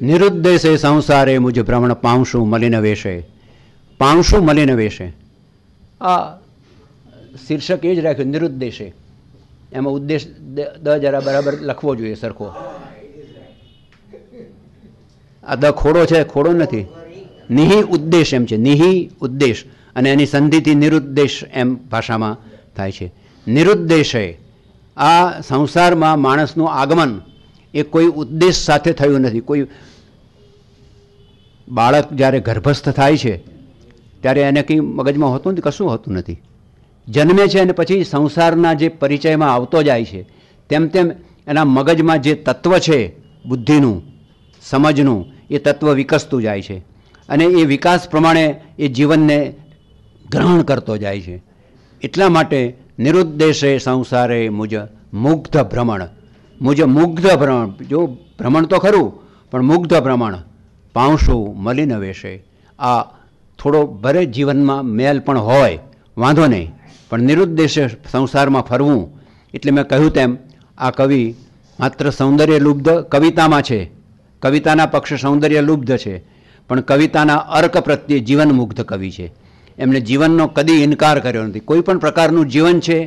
[SPEAKER 2] નિરુદ્દેશે સંસારે મુજબ ભ્રમણ પામશું મલિન વેશે પામશું મલિન વેશે આ શીર્ષક એ જ રાખ્યું નિરુદ્દેશે એમાં ઉદ્દેશ દ જરા બરાબર લખવો જોઈએ સરખો આ દ ખોડો છે ખોડો નથી નિહિ ઉદ્દેશ એમ છે નિહિ ઉદ્દેશ અને એની સંધિથી નિરુદ્દેશ એમ ભાષામાં થાય છે નિરુદ્દેશે આ સંસારમાં માણસનું આગમન એ કોઈ ઉદ્દેશ સાથે થયું નથી કોઈ બાળક જ્યારે ગર્ભસ્થ થાય છે ત્યારે એને કંઈ મગજમાં હોતું નથી કશું હોતું નથી જન્મે છે અને પછી સંસારના જે પરિચયમાં આવતો જાય છે તેમ તેમ એના મગજમાં જે તત્વ છે બુદ્ધિનું સમજનું એ તત્વ વિકસતું જાય છે અને એ વિકાસ પ્રમાણે એ જીવનને ગ્રહણ કરતો જાય છે એટલા માટે નિરુદ્દેશે સંસારે મુજ મુગ્ધ ભ્રમણ મુજ મુગ્ધ ભ્રમણ જો ભ્રમણ તો ખરું પણ મુગ્ધ ભ્રમણ પાંશું મલિન વેશે આ થોડો ભરે જીવનમાં મેલ પણ હોય વાંધો નહીં પણ નિરુદ્દેશ્ય સંસારમાં ફરવું એટલે મેં કહ્યું તેમ આ કવિ માત્ર સૌંદર્ય લુબ્ધ કવિતામાં છે કવિતાના પક્ષ સૌંદર્ય લુબ્ધ છે પણ કવિતાના અર્ક પ્રત્યે જીવનમુગ્ધ કવિ છે એમણે જીવનનો કદી ઇનકાર કર્યો નથી કોઈ પણ પ્રકારનું જીવન છે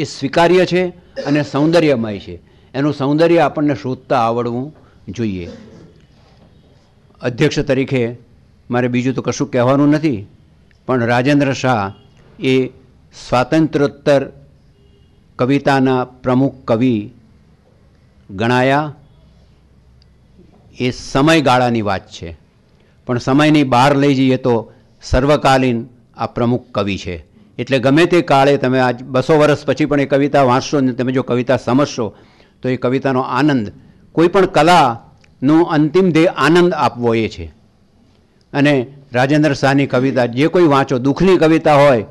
[SPEAKER 2] એ સ્વીકાર્ય છે અને સૌંદર્યમય છે એનું સૌંદર્ય આપણને શોધતા આવડવું જોઈએ અધ્યક્ષ તરીકે મારે બીજું તો કશું કહેવાનું નથી પણ રાજેન્દ્ર શાહ એ સ્વાતંત્ર્યોત્તર કવિતાના પ્રમુખ કવિ ગણાયા એ સમયગાળાની વાત છે પણ સમયની બહાર લઈ જઈએ તો સર્વકાલીન આ પ્રમુખ કવિ છે એટલે ગમે તે કાળે તમે આજ બસો વર્ષ પછી પણ એ કવિતા વાંચશો ને તમે જો કવિતા સમજશો તો એ કવિતાનો આનંદ કોઈ પણ કલાનો અંતિમ ધ્યેય આનંદ આપવો એ છે અને રાજેન્દ્ર શાહની કવિતા જે કોઈ વાંચો દુઃખની કવિતા હોય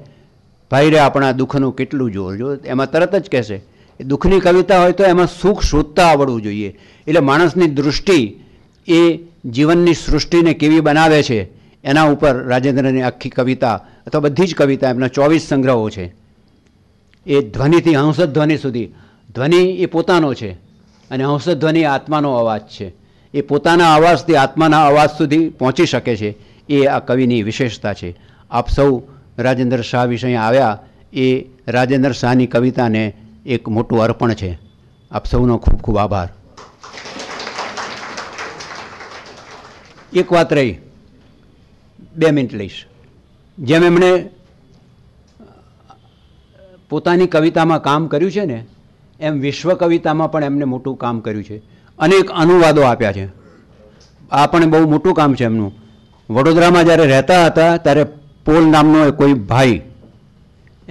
[SPEAKER 2] ભાઈ રે આપણા દુઃખનું કેટલું જોર જોજો એમાં તરત જ કહેશે એ દુઃખની કવિતા હોય તો એમાં સુખ શોધતા આવડવું જોઈએ એટલે માણસની દૃષ્ટિ એ જીવનની સૃષ્ટિને કેવી બનાવે છે એના ઉપર રાજેન્દ્રની આખી કવિતા અથવા બધી જ કવિતા એમના ચોવીસ સંગ્રહો છે એ ધ્વનિથી હંસદ ધ્વનિ સુધી ધ્વનિ એ પોતાનો છે અને હંસદ ધ્વનિ આત્માનો અવાજ છે એ પોતાના અવાજથી આત્માના અવાજ સુધી પહોંચી શકે છે એ આ કવિની વિશેષતા છે આપ સૌ રાજેન્દ્ર શાહ વિશે આવ્યા એ રાજેન્દ્ર શાહની કવિતાને એક મોટું અર્પણ છે આપ સૌનો ખૂબ ખૂબ આભાર એક વાત રહી બે મિનિટ લઈશ જેમ એમણે પોતાની કવિતામાં કામ કર્યું છે ને એમ વિશ્વ કવિતામાં પણ એમને મોટું કામ કર્યું છે અનેક અનુવાદો આપ્યા છે આ પણ બહુ મોટું કામ છે એમનું વડોદરામાં જ્યારે રહેતા હતા ત્યારે પોલ નામનો એ કોઈ ભાઈ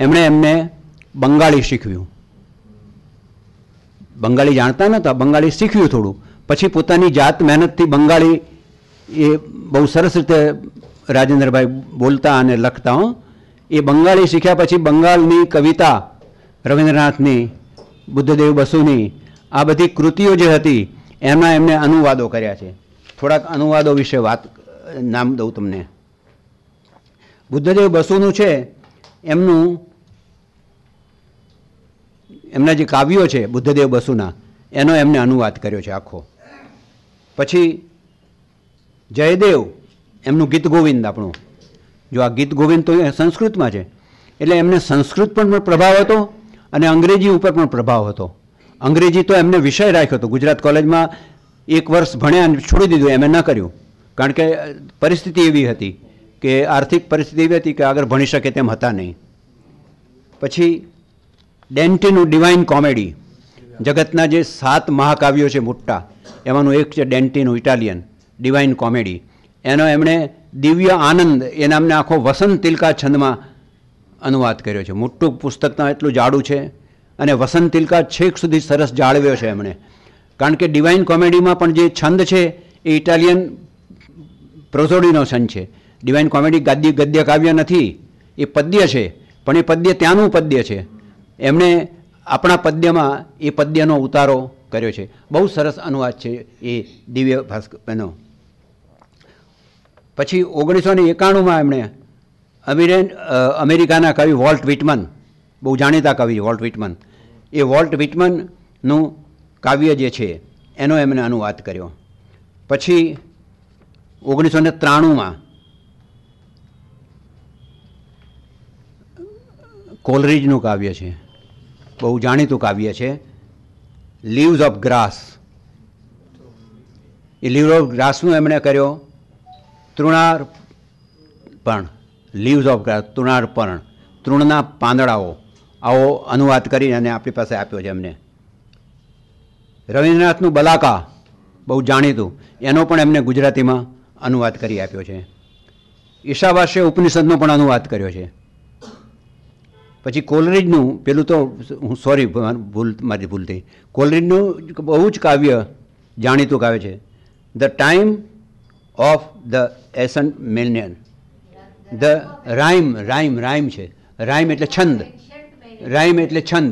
[SPEAKER 2] એમણે એમને બંગાળી શીખવ્યું બંગાળી જાણતા નહોતા બંગાળી શીખ્યું થોડું પછી પોતાની જાત મહેનતથી બંગાળી એ બહુ સરસ રીતે રાજેન્દ્રભાઈ બોલતા અને લખતા હો એ બંગાળી શીખ્યા પછી બંગાળની કવિતા રવિન્દ્રનાથની બુદ્ધદેવ બસુની આ બધી કૃતિઓ જે હતી એમાં એમણે અનુવાદો કર્યા છે થોડાક અનુવાદો વિશે વાત નામ દઉં તમને બુદ્ધદેવ બસુનું છે એમનું એમના જે કાવ્યો છે બુદ્ધદેવ બસુના એનો એમને અનુવાદ કર્યો છે આખો પછી જયદેવ એમનું ગીત ગોવિંદ આપણું જો આ ગીત ગોવિંદ તો સંસ્કૃતમાં છે એટલે એમને સંસ્કૃત પણ પ્રભાવ હતો અને અંગ્રેજી ઉપર પણ પ્રભાવ હતો અંગ્રેજી તો એમને વિષય રાખ્યો હતો ગુજરાત કોલેજમાં એક વર્ષ ભણ્યા છોડી દીધું એમ ન કર્યું કારણ કે પરિસ્થિતિ એવી હતી કે આર્થિક પરિસ્થિતિ એવી હતી કે આગળ ભણી શકે તેમ હતા નહીં પછી ડેન્ટીનું ડિવાઇન કોમેડી જગતના જે સાત મહાકાવ્યો છે મોટા એમાંનું એક છે ડેન્ટીનું ઇટાલિયન ડિવાઇન કોમેડી એનો એમણે દિવ્ય આનંદ એ નામને આખો વસંત તિલકા છંદમાં અનુવાદ કર્યો છે મોટું પુસ્તકમાં એટલું જાડું છે અને વસંત તિલકા છેક સુધી સરસ જાળવ્યો છે એમણે કારણ કે ડિવાઇન કોમેડીમાં પણ જે છંદ છે એ ઇટાલિયન પ્રોઝોડીનો છંદ છે ડિવાઇન કોમેડી ગાદ્ય ગદ્ય કાવ્ય નથી એ પદ્ય છે પણ એ પદ્ય ત્યાંનું પદ્ય છે એમણે આપણા પદ્યમાં એ પદ્યનો ઉતારો કર્યો છે બહુ સરસ અનુવાદ છે એ દિવ્ય ભાસ્કરનો પછી ઓગણીસો ને એકાણુંમાં એમણે અમેરિન અમેરિકાના કવિ વોલ્ટ વિટમન બહુ જાણીતા કવિ વોલ્ટ વિટમન એ વોલ્ટ વિટમનનું કાવ્ય જે છે એનો એમણે અનુવાદ કર્યો પછી ઓગણીસો ને ત્રાણુંમાં કોલરીજનું કાવ્ય છે બહુ જાણીતું કાવ્ય છે લીવ્સ ઓફ ગ્રાસ એ લીવ ઓફ ગ્રાસનું એમણે કર્યો તૃણાર પણ લીવ્સ ઓફ ગ્રાસ તૃણાર્પણ તૃણના પાંદડાઓ આવો અનુવાદ કરીને અને આપણી પાસે આપ્યો છે એમને રવિન્દ્રનાથનું બલાકા બહુ જાણીતું એનો પણ એમને ગુજરાતીમાં અનુવાદ કરી આપ્યો છે ઈશાવાસે ઉપનિષદનો પણ અનુવાદ કર્યો છે પછી કોલરેજનું પેલું તો હું સોરી ભૂલ મારી ભૂલ થઈ કોલરેજનું બહુ જ કાવ્ય જાણીતું કાવ્ય છે the time of the ancient mariner the rime rime rime છે રાઈમ એટલે છંદ રાઈમ એટલે છંદ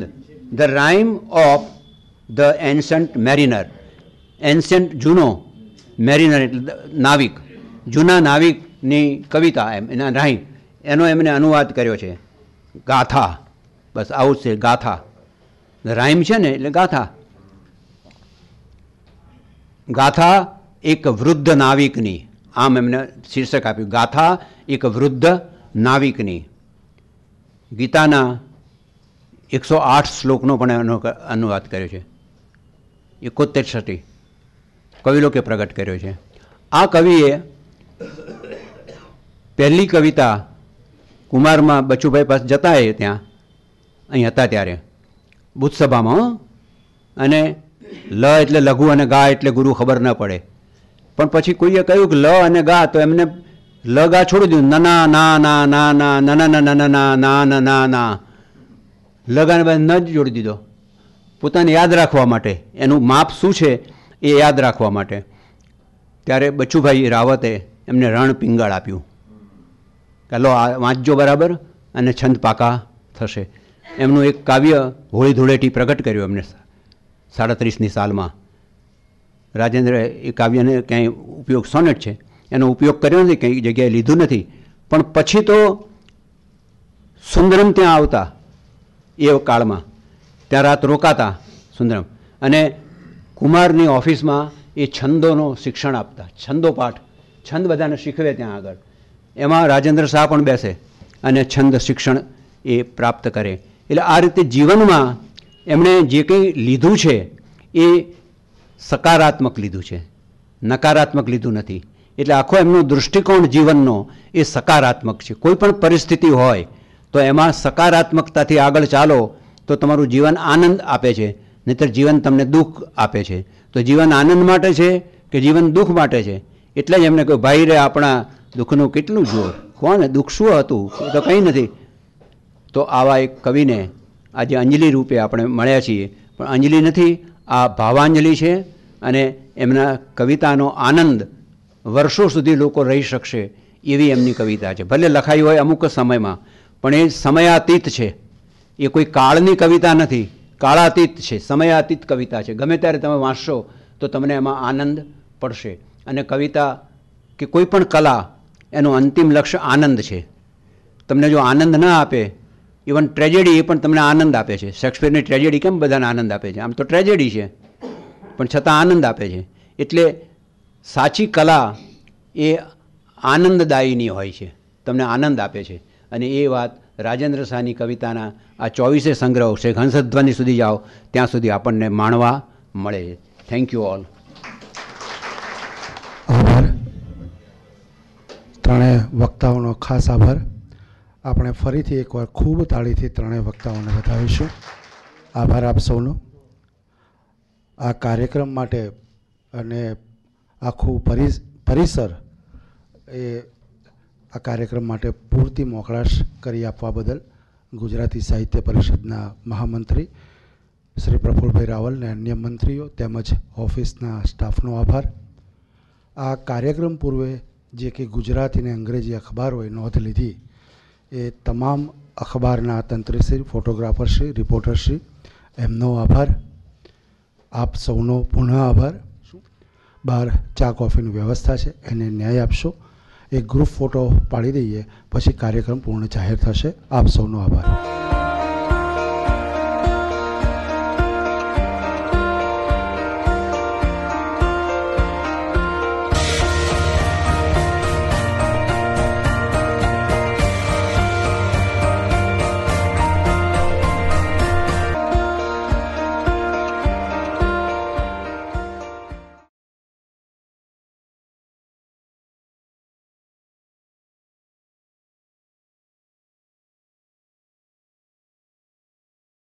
[SPEAKER 2] the rime of the ancient mariner ancient જૂનો મેરિનર એટલે નાવિક જૂના નાવિકની કવિતા એમ એના રાઈમ એનો એમણે અનુવાદ કર્યો છે ગાથા બસ આવું છે ગાથા રાઈમ છે ને એટલે ગાથા ગાથા એક વૃદ્ધ નાવિકની આમ એમને શીર્ષક આપ્યું ગાથા એક વૃદ્ધ નાવિકની ગીતાના એકસો આઠ શ્લોકનો પણ અનુવાદ કર્યો છે એકોતેર સટી કવિ લોકે પ્રગટ કર્યો છે આ કવિએ પહેલી કવિતા કુમારમાં બચુભાઈ પાસે જતા એ ત્યાં અહીં હતા ત્યારે બુદ્ધસભામાં અને લ એટલે લઘુ અને ગા એટલે ગુરુ ખબર ન પડે પણ પછી કોઈએ કહ્યું કે લ અને ગા તો એમને લ ગા છોડી દીધું ના ના ના ના ના ના ના ના ના ના ના ના ના ના લગાને બાદ ન જ જોડી દીધો પોતાને યાદ રાખવા માટે એનું માપ શું છે એ યાદ રાખવા માટે ત્યારે બચુભાઈ રાવતે એમને રણ પિંગળ આપ્યું કે લો આ વાંચજો બરાબર અને છંદ પાકા થશે એમનું એક કાવ્ય હોળી ધૂળેટી પ્રગટ કર્યું એમને સાડત્રીસની સાલમાં રાજેન્દ્ર એ કાવ્યને ક્યાંય ઉપયોગ સોનેટ છે એનો ઉપયોગ કર્યો નથી કંઈ જગ્યાએ લીધું નથી પણ પછી તો સુંદરમ ત્યાં આવતા એ કાળમાં ત્યાં રાત રોકાતા સુંદરમ અને કુમારની ઓફિસમાં એ છંદોનું શિક્ષણ આપતા છંદો પાઠ છંદ બધાને શીખવે ત્યાં આગળ એમાં રાજેન્દ્ર શાહ પણ બેસે અને છંદ શિક્ષણ એ પ્રાપ્ત કરે એટલે આ રીતે જીવનમાં એમણે જે કંઈ લીધું છે એ સકારાત્મક લીધું છે નકારાત્મક લીધું નથી એટલે આખો એમનો દૃષ્ટિકોણ જીવનનો એ સકારાત્મક છે કોઈ પણ પરિસ્થિતિ હોય તો એમાં સકારાત્મકતાથી આગળ ચાલો તો તમારું જીવન આનંદ આપે છે નહીતર જીવન તમને દુઃખ આપે છે તો જીવન આનંદ માટે છે કે જીવન દુઃખ માટે છે એટલે જ એમને કહ્યું ભાઈ રે આપણા દુઃખનું કેટલું જોર કોણ દુઃખ શું હતું એ તો કંઈ નથી તો આવા એક કવિને આજે અંજલિ રૂપે આપણે મળ્યા છીએ પણ અંજલિ નથી આ ભાવાંજલિ છે અને એમના કવિતાનો આનંદ વર્ષો સુધી લોકો રહી શકશે એવી એમની કવિતા છે ભલે લખાઈ હોય અમુક સમયમાં પણ એ સમયાતીત છે એ કોઈ કાળની કવિતા નથી કાળાતીત છે સમયાતીત કવિતા છે ગમે ત્યારે તમે વાંચશો તો તમને એમાં આનંદ પડશે અને કવિતા કે કોઈ પણ કલા એનું અંતિમ લક્ષ્ય આનંદ છે તમને જો આનંદ ના આપે ઇવન ટ્રેજેડી એ પણ તમને આનંદ આપે છે શેક્સપિયરની ટ્રેજેડી કેમ બધાને આનંદ આપે છે આમ તો ટ્રેજેડી છે પણ છતાં આનંદ આપે છે એટલે સાચી કલા એ આનંદદાયીની હોય છે તમને આનંદ આપે છે અને એ વાત રાજેન્દ્ર શાહની કવિતાના આ ચોવીસે સંગ્રહ છે હંસધ્વની સુધી જાઓ ત્યાં સુધી આપણને માણવા મળે છે થેન્ક યુ ઓલ વક્તાઓનો ખાસ આભાર આપણે ફરીથી એકવાર ખૂબ તાળીથી ત્રણેય વક્તાઓને વધાવીશું આભાર આપ સૌનો આ કાર્યક્રમ માટે અને આખું પરિસર એ આ કાર્યક્રમ માટે પૂરતી મોકળાશ કરી આપવા બદલ ગુજરાતી સાહિત્ય પરિષદના મહામંત્રી શ્રી પ્રફુલભાઈ રાવલ અને અન્ય મંત્રીઓ તેમજ ઓફિસના સ્ટાફનો આભાર આ કાર્યક્રમ પૂર્વે જે કે ગુજરાતી અને અંગ્રેજી અખબારોએ નોંધ લીધી એ તમામ અખબારના તંત્રીશ્રી ફોટોગ્રાફરશ્રી રિપોર્ટરશ્રી એમનો આભાર આપ સૌનો પુનઃ આભાર બહાર ચા કોફીની વ્યવસ્થા છે એને ન્યાય આપશો એક ગ્રુપ ફોટો પાડી દઈએ પછી કાર્યક્રમ પૂર્ણ જાહેર થશે આપ સૌનો આભાર